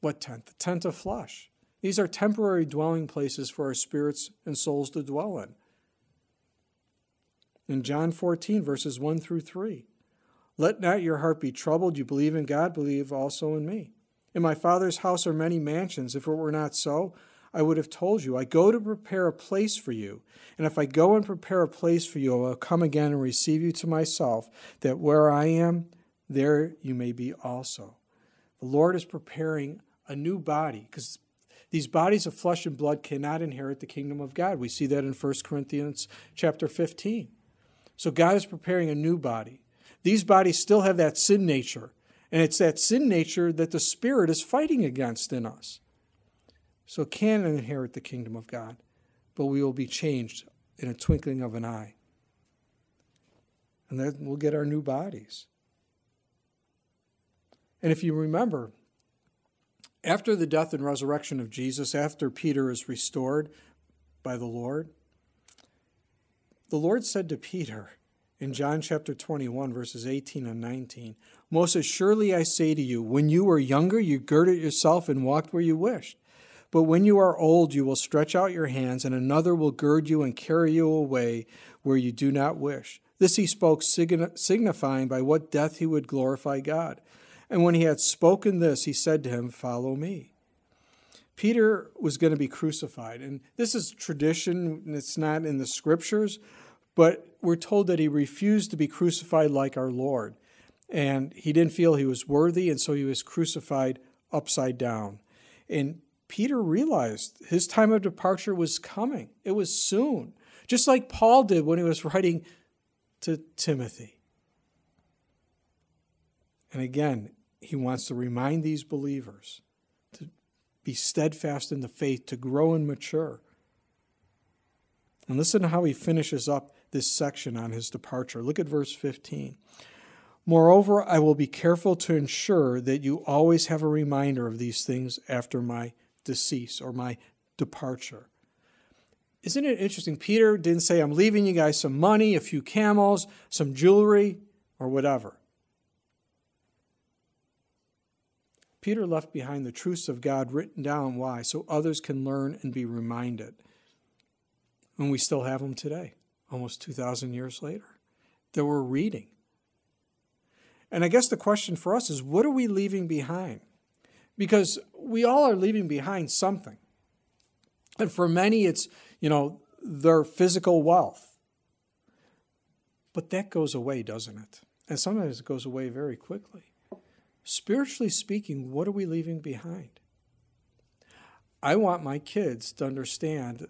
What tent? The tent of flesh. These are temporary dwelling places for our spirits and souls to dwell in. In John 14, verses 1 through 3, let not your heart be troubled. You believe in God, believe also in me. In my Father's house are many mansions. If it were not so, I would have told you, I go to prepare a place for you. And if I go and prepare a place for you, I will come again and receive you to myself, that where I am, there you may be also. The Lord is preparing a new body because these bodies of flesh and blood cannot inherit the kingdom of God. We see that in 1 Corinthians chapter 15. So God is preparing a new body. These bodies still have that sin nature, and it's that sin nature that the Spirit is fighting against in us. So can inherit the kingdom of God, but we will be changed in a twinkling of an eye. And then we'll get our new bodies. And if you remember, after the death and resurrection of Jesus, after Peter is restored by the Lord, the Lord said to Peter in John chapter 21, verses 18 and 19, Most assuredly I say to you, when you were younger, you girded yourself and walked where you wished. But when you are old, you will stretch out your hands, and another will gird you and carry you away where you do not wish. This he spoke, signifying by what death he would glorify God. And when he had spoken this, he said to him, Follow me. Peter was going to be crucified. And this is tradition, and it's not in the scriptures, but we're told that he refused to be crucified like our Lord. And he didn't feel he was worthy, and so he was crucified upside down. And Peter realized his time of departure was coming, it was soon, just like Paul did when he was writing to Timothy. And again, he wants to remind these believers to be steadfast in the faith, to grow and mature. And listen to how he finishes up this section on his departure. Look at verse 15. Moreover, I will be careful to ensure that you always have a reminder of these things after my decease or my departure. Isn't it interesting? Peter didn't say, I'm leaving you guys some money, a few camels, some jewelry, or whatever. Peter left behind the truths of God written down. Why? So others can learn and be reminded. And we still have them today, almost 2,000 years later, that we're reading. And I guess the question for us is what are we leaving behind? Because we all are leaving behind something. And for many, it's, you know, their physical wealth. But that goes away, doesn't it? And sometimes it goes away very quickly. Spiritually speaking, what are we leaving behind? I want my kids to understand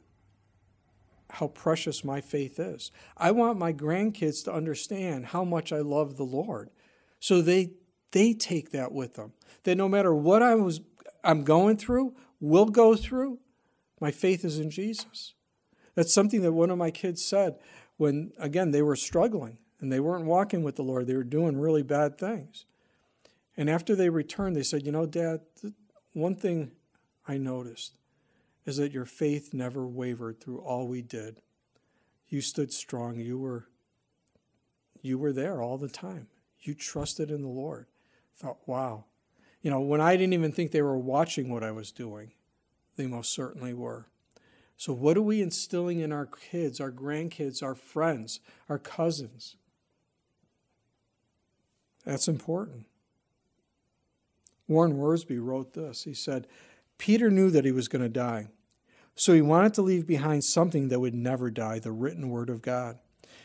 how precious my faith is. I want my grandkids to understand how much I love the Lord. So they they take that with them. That no matter what I was I'm going through, will go through, my faith is in Jesus. That's something that one of my kids said when again they were struggling and they weren't walking with the Lord. They were doing really bad things. And after they returned, they said, You know, Dad, one thing I noticed is that your faith never wavered through all we did. You stood strong. You were you were there all the time. You trusted in the Lord. thought, wow. You know, when I didn't even think they were watching what I was doing, they most certainly were. So what are we instilling in our kids, our grandkids, our friends, our cousins? That's important. Warren Worsby wrote this. He said, Peter knew that he was going to die, so he wanted to leave behind something that would never die the written word of God.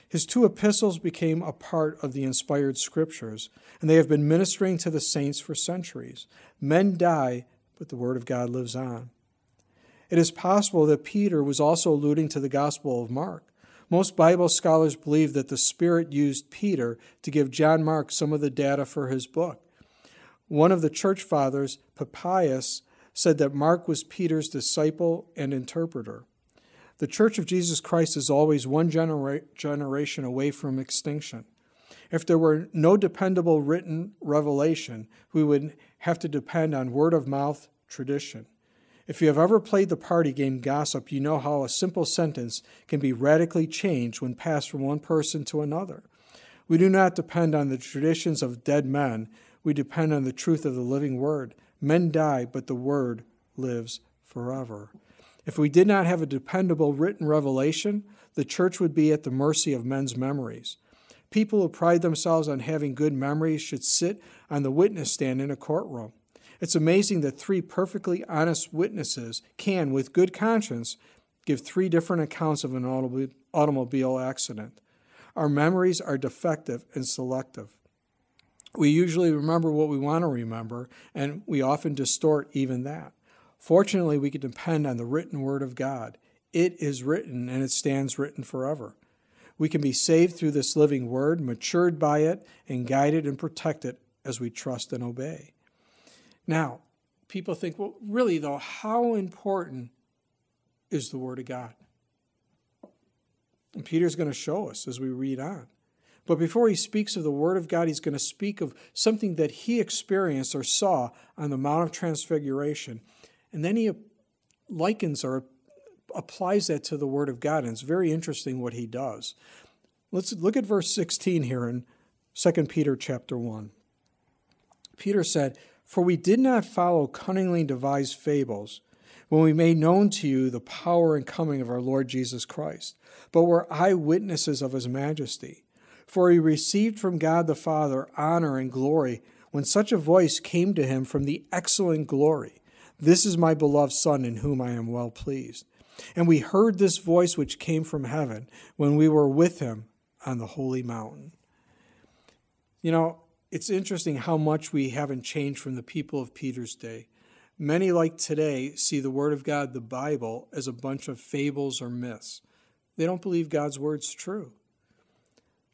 His two epistles became a part of the inspired scriptures, and they have been ministering to the saints for centuries. Men die, but the word of God lives on. It is possible that Peter was also alluding to the Gospel of Mark. Most Bible scholars believe that the Spirit used Peter to give John Mark some of the data for his book. One of the church fathers, Papias, said that Mark was Peter's disciple and interpreter. The Church of Jesus Christ is always one genera- generation away from extinction. If there were no dependable written revelation, we would have to depend on word of mouth tradition. If you have ever played the party game gossip, you know how a simple sentence can be radically changed when passed from one person to another. We do not depend on the traditions of dead men, we depend on the truth of the living word. Men die, but the word lives forever. If we did not have a dependable written revelation, the church would be at the mercy of men's memories. People who pride themselves on having good memories should sit on the witness stand in a courtroom. It's amazing that three perfectly honest witnesses can, with good conscience, give three different accounts of an automobile accident. Our memories are defective and selective. We usually remember what we want to remember, and we often distort even that. Fortunately, we can depend on the written word of God. It is written, and it stands written forever. We can be saved through this living word, matured by it, and guided and protected as we trust and obey. Now, people think, well, really, though, how important is the word of God? And Peter's going to show us as we read on. But before he speaks of the Word of God, he's going to speak of something that he experienced or saw on the Mount of Transfiguration. And then he likens or applies that to the Word of God. And it's very interesting what he does. Let's look at verse 16 here in 2 Peter chapter 1. Peter said, For we did not follow cunningly devised fables when we made known to you the power and coming of our Lord Jesus Christ, but were eyewitnesses of his majesty. For he received from God the Father honor and glory when such a voice came to him from the excellent glory This is my beloved Son, in whom I am well pleased. And we heard this voice which came from heaven when we were with him on the holy mountain. You know, it's interesting how much we haven't changed from the people of Peter's day. Many, like today, see the Word of God, the Bible, as a bunch of fables or myths. They don't believe God's Word's true.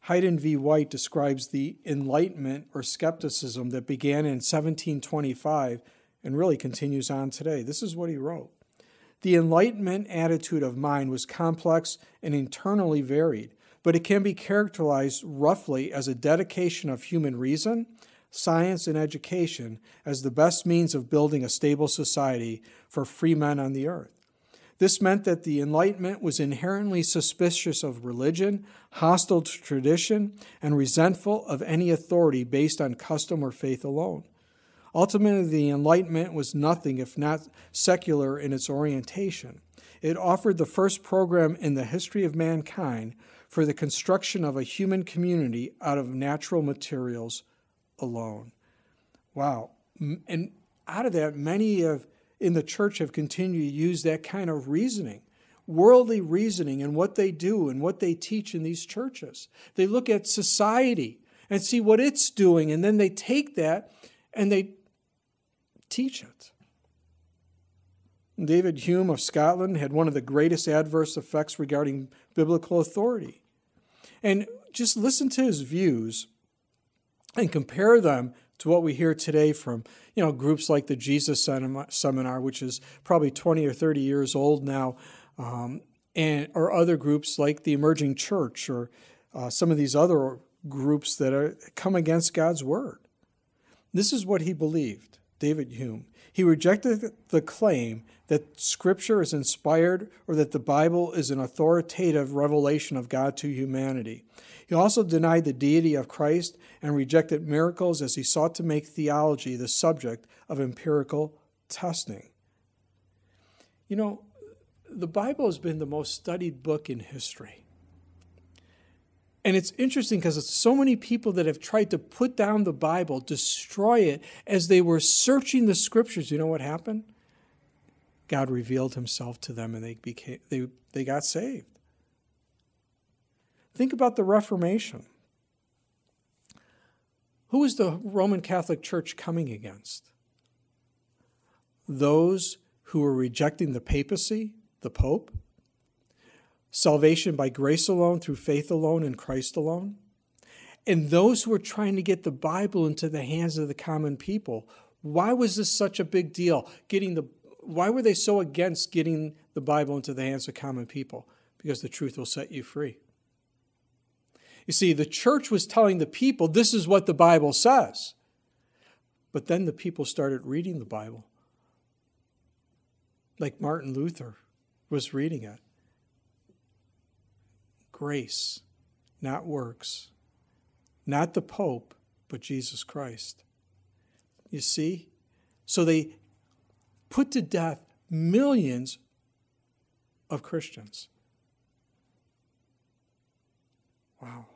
Haydn v. White describes the enlightenment or skepticism that began in 1725 and really continues on today. This is what he wrote. The enlightenment attitude of mind was complex and internally varied, but it can be characterized roughly as a dedication of human reason, science, and education as the best means of building a stable society for free men on the earth. This meant that the Enlightenment was inherently suspicious of religion, hostile to tradition, and resentful of any authority based on custom or faith alone. Ultimately, the Enlightenment was nothing if not secular in its orientation. It offered the first program in the history of mankind for the construction of a human community out of natural materials alone. Wow. And out of that, many of in the church have continued to use that kind of reasoning, worldly reasoning, and what they do and what they teach in these churches. They look at society and see what it's doing, and then they take that and they teach it. David Hume of Scotland had one of the greatest adverse effects regarding biblical authority. And just listen to his views and compare them to what we hear today from you know groups like the Jesus Seminar, which is probably 20 or 30 years old now, um, and or other groups like the Emerging Church or uh, some of these other groups that are come against God's word. This is what he believed, David Hume. He rejected the claim that Scripture is inspired or that the Bible is an authoritative revelation of God to humanity. He also denied the deity of Christ and rejected miracles as he sought to make theology the subject of empirical testing. You know, the Bible has been the most studied book in history. And it's interesting because so many people that have tried to put down the Bible, destroy it, as they were searching the scriptures, you know what happened? God revealed himself to them and they became they, they got saved. Think about the Reformation. Who is the Roman Catholic Church coming against? Those who were rejecting the papacy, the Pope, salvation by grace alone, through faith alone, in Christ alone. And those who are trying to get the Bible into the hands of the common people, why was this such a big deal? Getting the why were they so against getting the Bible into the hands of common people? Because the truth will set you free. You see, the church was telling the people, this is what the Bible says. But then the people started reading the Bible, like Martin Luther was reading it grace, not works, not the Pope, but Jesus Christ. You see? So they put to death millions of Christians. Wow.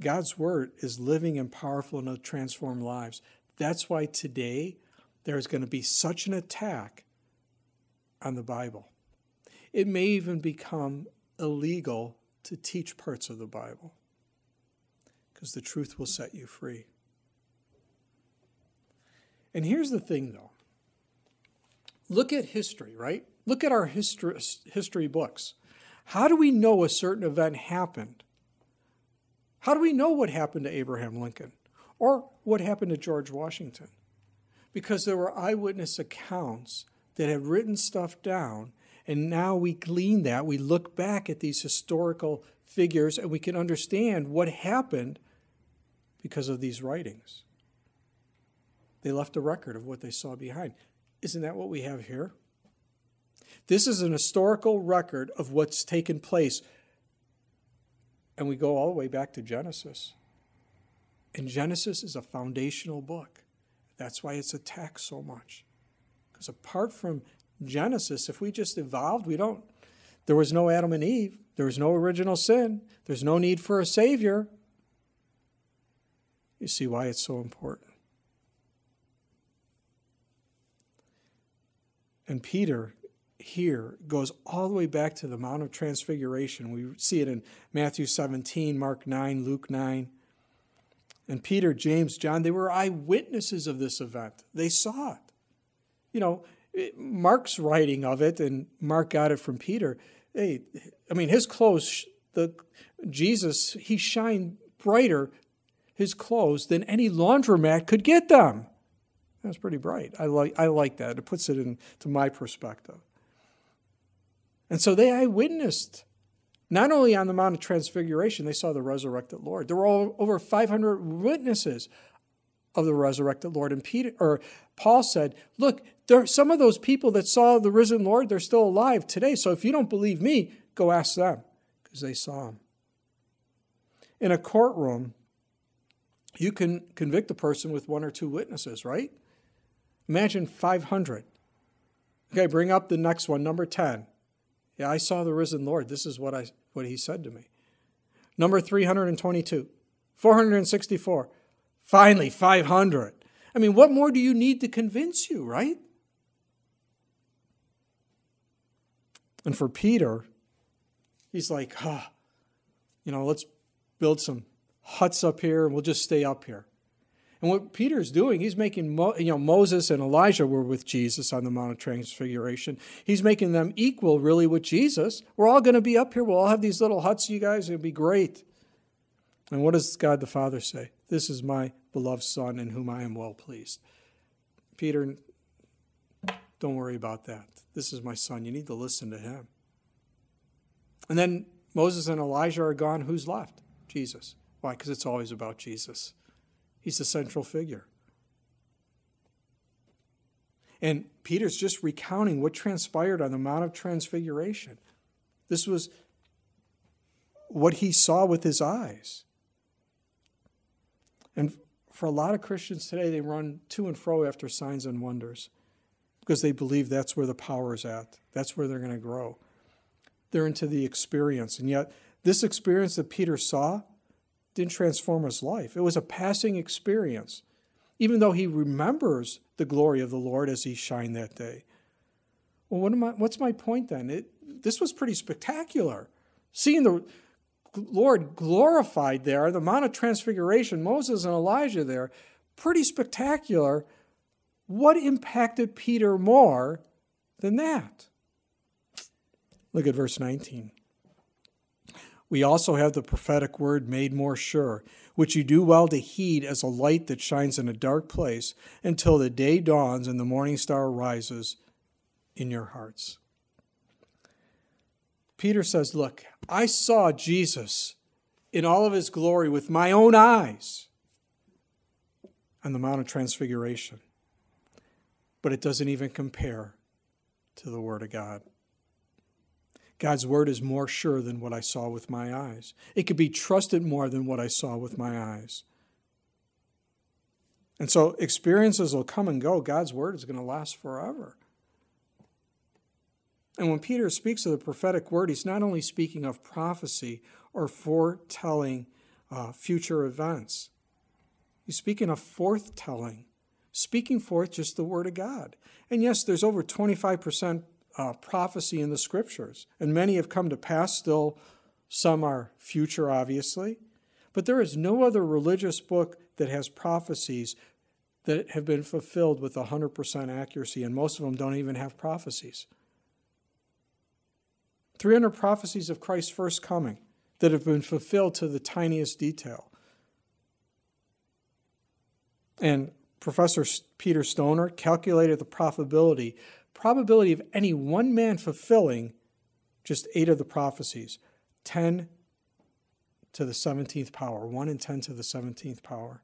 God's word is living and powerful enough to transform lives. That's why today there is going to be such an attack on the Bible. It may even become illegal to teach parts of the Bible because the truth will set you free. And here's the thing, though look at history, right? Look at our history, history books. How do we know a certain event happened? How do we know what happened to Abraham Lincoln or what happened to George Washington? Because there were eyewitness accounts that had written stuff down and now we glean that. We look back at these historical figures and we can understand what happened because of these writings. They left a record of what they saw behind. Isn't that what we have here? This is an historical record of what's taken place. And we go all the way back to Genesis. And Genesis is a foundational book. That's why it's attacked so much. Because apart from Genesis, if we just evolved, we don't, there was no Adam and Eve, there was no original sin, there's no need for a Savior. You see why it's so important. And Peter here goes all the way back to the Mount of Transfiguration. We see it in Matthew 17, Mark 9, Luke 9. And Peter, James, John, they were eyewitnesses of this event. They saw it. You know, Mark's writing of it, and Mark got it from Peter. Hey, I mean, his clothes, the Jesus, he shined brighter his clothes than any laundromat could get them. That's pretty bright. I like I like that. It puts it into my perspective. And so they eyewitnessed. Not only on the Mount of Transfiguration, they saw the resurrected Lord. There were over 500 witnesses of the resurrected Lord. And Peter or Paul said, "Look, there, some of those people that saw the risen Lord, they're still alive today. So if you don't believe me, go ask them because they saw him. In a courtroom, you can convict a person with one or two witnesses, right? Imagine 500. Okay, bring up the next one, number 10. Yeah, I saw the risen Lord. This is what, I, what he said to me. Number 322, 464, finally 500. I mean, what more do you need to convince you, right? And for Peter, he's like, huh, you know, let's build some huts up here and we'll just stay up here. And what Peter's doing, he's making, Mo, you know, Moses and Elijah were with Jesus on the Mount of Transfiguration. He's making them equal, really, with Jesus. We're all going to be up here. We'll all have these little huts, you guys. It'll be great. And what does God the Father say? This is my beloved Son in whom I am well pleased. Peter, don't worry about that. This is my son. You need to listen to him. And then Moses and Elijah are gone. Who's left? Jesus. Why? Because it's always about Jesus. He's the central figure. And Peter's just recounting what transpired on the Mount of Transfiguration. This was what he saw with his eyes. And for a lot of Christians today, they run to and fro after signs and wonders because they believe that's where the power is at. That's where they're going to grow. They're into the experience. And yet, this experience that Peter saw didn't transform his life. It was a passing experience, even though he remembers the glory of the Lord as he shined that day. Well, what am I, what's my point then? It, this was pretty spectacular. Seeing the Lord glorified there, the Mount of Transfiguration, Moses and Elijah there, pretty spectacular. What impacted Peter more than that? Look at verse 19. We also have the prophetic word made more sure, which you do well to heed as a light that shines in a dark place until the day dawns and the morning star rises in your hearts. Peter says, Look, I saw Jesus in all of his glory with my own eyes on the Mount of Transfiguration but it doesn't even compare to the Word of God. God's Word is more sure than what I saw with my eyes, it could be trusted more than what I saw with my eyes. And so experiences will come and go. God's Word is going to last forever. And when Peter speaks of the prophetic word, he's not only speaking of prophecy or foretelling uh, future events, he's speaking of forthtelling speaking forth just the Word of God. And yes, there's over 25% uh, prophecy in the Scriptures, and many have come to pass still. Some are future, obviously. But there is no other religious book that has prophecies that have been fulfilled with 100% accuracy, and most of them don't even have prophecies. 300 prophecies of Christ's first coming that have been fulfilled to the tiniest detail. And Professor Peter Stoner calculated the probability probability of any one man fulfilling just eight of the prophecies 10 to the 17th power, 1 in 10 to the 17th power.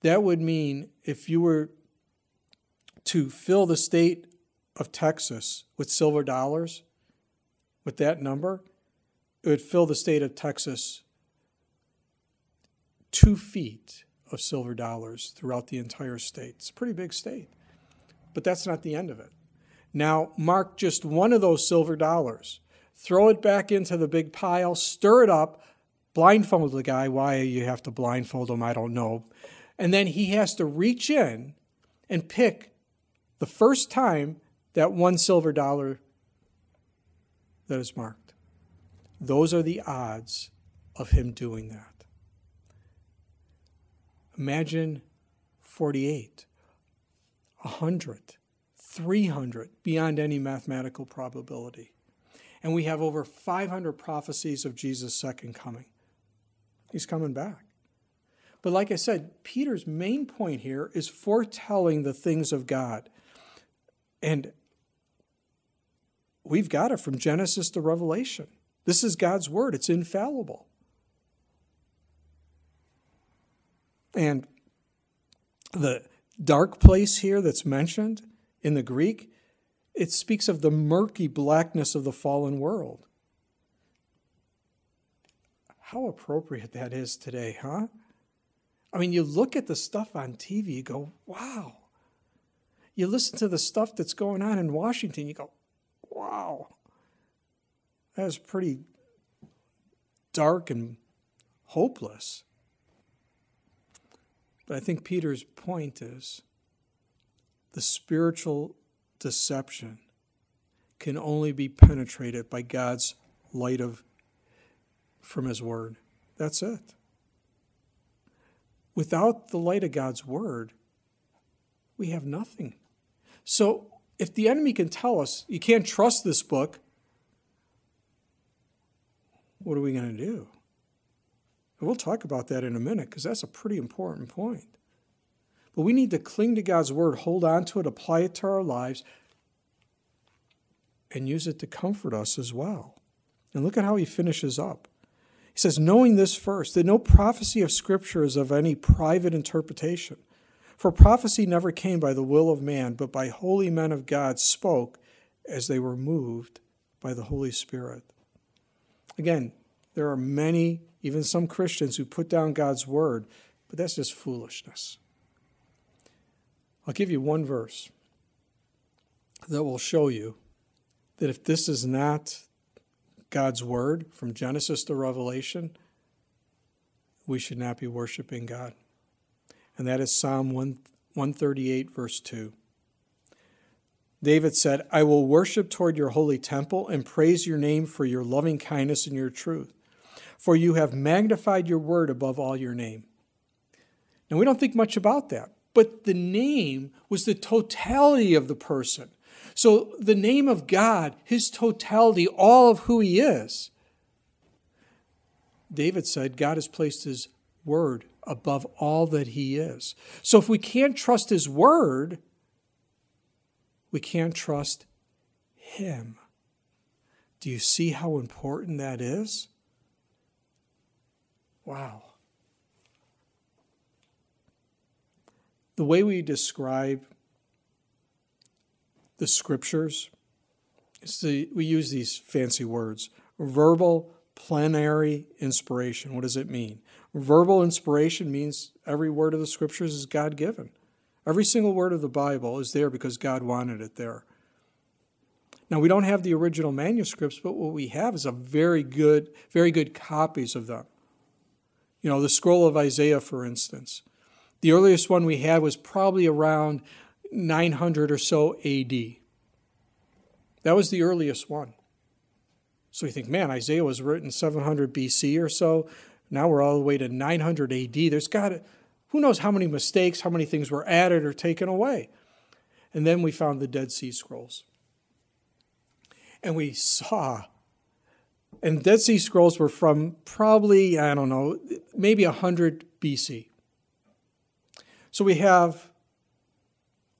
That would mean if you were to fill the state of Texas with silver dollars, with that number, it would fill the state of Texas two feet of silver dollars throughout the entire state. It's a pretty big state. But that's not the end of it. Now, mark just one of those silver dollars, throw it back into the big pile, stir it up, blindfold the guy. Why you have to blindfold him, I don't know. And then he has to reach in and pick the first time that one silver dollar that is marked. Those are the odds of him doing that. Imagine 48, 100, 300, beyond any mathematical probability. And we have over 500 prophecies of Jesus' second coming. He's coming back. But like I said, Peter's main point here is foretelling the things of God. And we've got it from Genesis to Revelation. This is God's word, it's infallible. And the dark place here that's mentioned in the Greek, it speaks of the murky blackness of the fallen world. How appropriate that is today, huh? I mean, you look at the stuff on TV, you go, wow. You listen to the stuff that's going on in Washington, you go, wow. That is pretty dark and hopeless. But I think Peter's point is the spiritual deception can only be penetrated by God's light of from his word. That's it. Without the light of God's word, we have nothing. So if the enemy can tell us you can't trust this book, what are we going to do? And we'll talk about that in a minute because that's a pretty important point. But we need to cling to God's word, hold on to it, apply it to our lives, and use it to comfort us as well. And look at how he finishes up. He says, Knowing this first, that no prophecy of Scripture is of any private interpretation. For prophecy never came by the will of man, but by holy men of God spoke as they were moved by the Holy Spirit. Again, there are many even some Christians who put down God's word, but that's just foolishness. I'll give you one verse that will show you that if this is not God's word from Genesis to Revelation, we should not be worshiping God. And that is Psalm 138, verse 2. David said, I will worship toward your holy temple and praise your name for your loving kindness and your truth for you have magnified your word above all your name. Now, we don't think much about that, but the name was the totality of the person. So, the name of God, his totality, all of who he is. David said, God has placed his word above all that he is. So, if we can't trust his word, we can't trust him. Do you see how important that is? Wow. The way we describe the scriptures, the, we use these fancy words verbal plenary inspiration. What does it mean? Verbal inspiration means every word of the scriptures is God given. Every single word of the Bible is there because God wanted it there. Now we don't have the original manuscripts, but what we have is a very good, very good copies of them. You know, the scroll of Isaiah, for instance. The earliest one we had was probably around 900 or so AD. That was the earliest one. So you think, man, Isaiah was written 700 BC or so. Now we're all the way to 900 AD. There's got to, who knows how many mistakes, how many things were added or taken away. And then we found the Dead Sea Scrolls. And we saw and Dead Sea Scrolls were from probably, I don't know, maybe 100 BC. So we have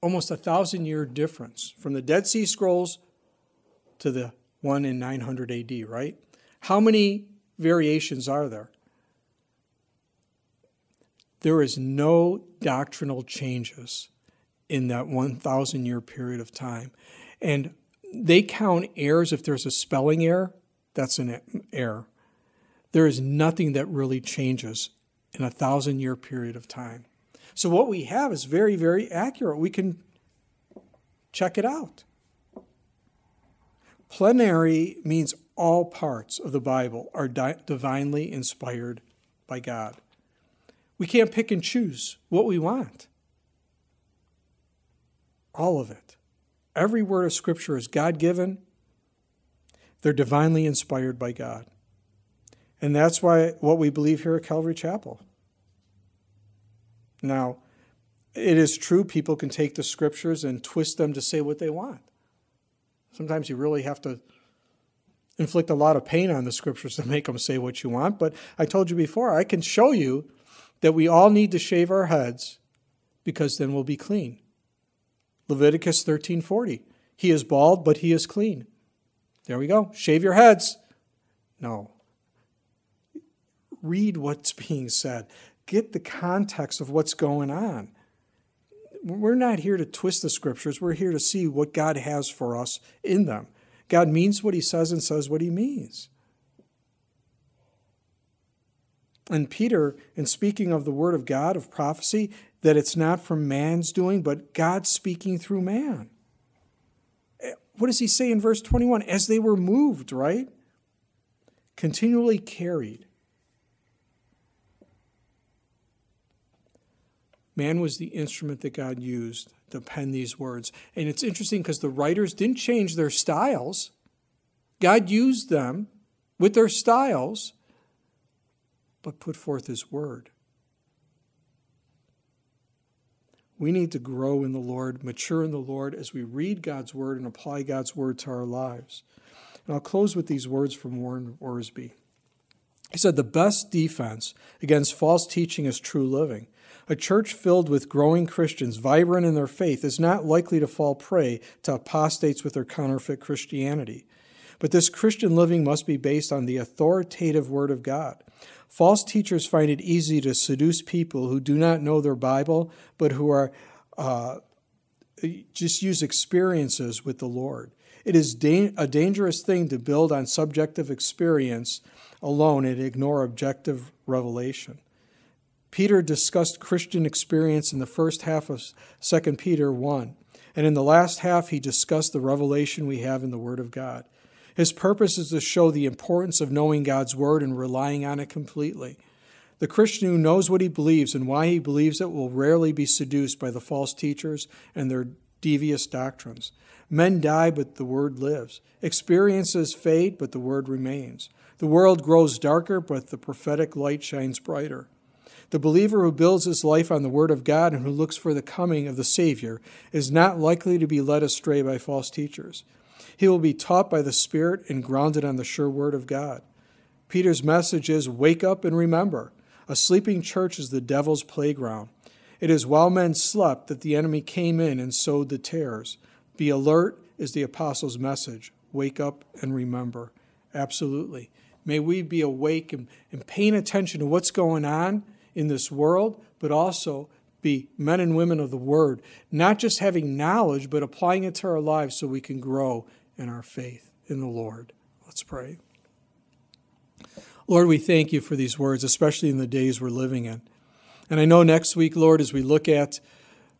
almost a thousand year difference from the Dead Sea Scrolls to the one in 900 AD, right? How many variations are there? There is no doctrinal changes in that 1,000 year period of time. And they count errors if there's a spelling error that's an error. There is nothing that really changes in a thousand year period of time. So, what we have is very, very accurate. We can check it out. Plenary means all parts of the Bible are di- divinely inspired by God. We can't pick and choose what we want. All of it. Every word of Scripture is God given they're divinely inspired by God. And that's why what we believe here at Calvary Chapel. Now, it is true people can take the scriptures and twist them to say what they want. Sometimes you really have to inflict a lot of pain on the scriptures to make them say what you want. But I told you before, I can show you that we all need to shave our heads because then we'll be clean. Leviticus 13:40. He is bald, but he is clean. There we go. Shave your heads. No. Read what's being said. Get the context of what's going on. We're not here to twist the scriptures. We're here to see what God has for us in them. God means what he says and says what he means. And Peter, in speaking of the word of God, of prophecy, that it's not from man's doing, but God speaking through man what does he say in verse 21? As they were moved, right? Continually carried. Man was the instrument that God used to pen these words. And it's interesting because the writers didn't change their styles. God used them with their styles, but put forth his word. We need to grow in the Lord, mature in the Lord as we read God's word and apply God's word to our lives. And I'll close with these words from Warren Orsby. He said, The best defense against false teaching is true living. A church filled with growing Christians, vibrant in their faith, is not likely to fall prey to apostates with their counterfeit Christianity. But this Christian living must be based on the authoritative Word of God. False teachers find it easy to seduce people who do not know their Bible, but who are uh, just use experiences with the Lord. It is da a dangerous thing to build on subjective experience alone and ignore objective revelation. Peter discussed Christian experience in the first half of 2 Peter 1, and in the last half, he discussed the revelation we have in the Word of God. His purpose is to show the importance of knowing God's Word and relying on it completely. The Christian who knows what he believes and why he believes it will rarely be seduced by the false teachers and their devious doctrines. Men die, but the Word lives. Experiences fade, but the Word remains. The world grows darker, but the prophetic light shines brighter. The believer who builds his life on the Word of God and who looks for the coming of the Savior is not likely to be led astray by false teachers. He will be taught by the Spirit and grounded on the sure word of God. Peter's message is wake up and remember. A sleeping church is the devil's playground. It is while men slept that the enemy came in and sowed the tares. Be alert is the apostle's message. Wake up and remember. Absolutely. May we be awake and, and paying attention to what's going on in this world, but also be men and women of the Word, not just having knowledge, but applying it to our lives so we can grow in our faith in the Lord. Let's pray. Lord, we thank you for these words, especially in the days we're living in. And I know next week, Lord, as we look at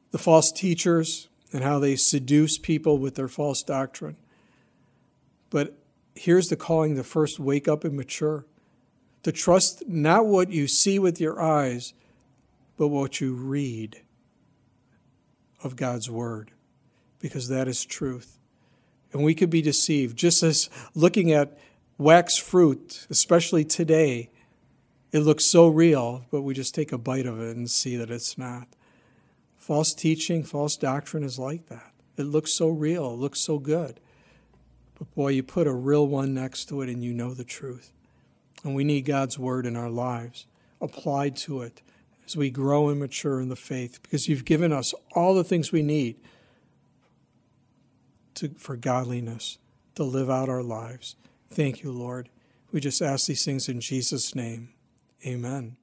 the false teachers and how they seduce people with their false doctrine. But here's the calling to first wake up and mature, to trust not what you see with your eyes but what you read of God's Word, because that is truth. And we could be deceived, just as looking at wax fruit, especially today, it looks so real, but we just take a bite of it and see that it's not. False teaching, false doctrine is like that. It looks so real, it looks so good. But boy, you put a real one next to it and you know the truth. And we need God's word in our lives, applied to it, as we grow and mature in the faith because you've given us all the things we need to, for godliness, to live out our lives. Thank you, Lord. We just ask these things in Jesus' name. Amen.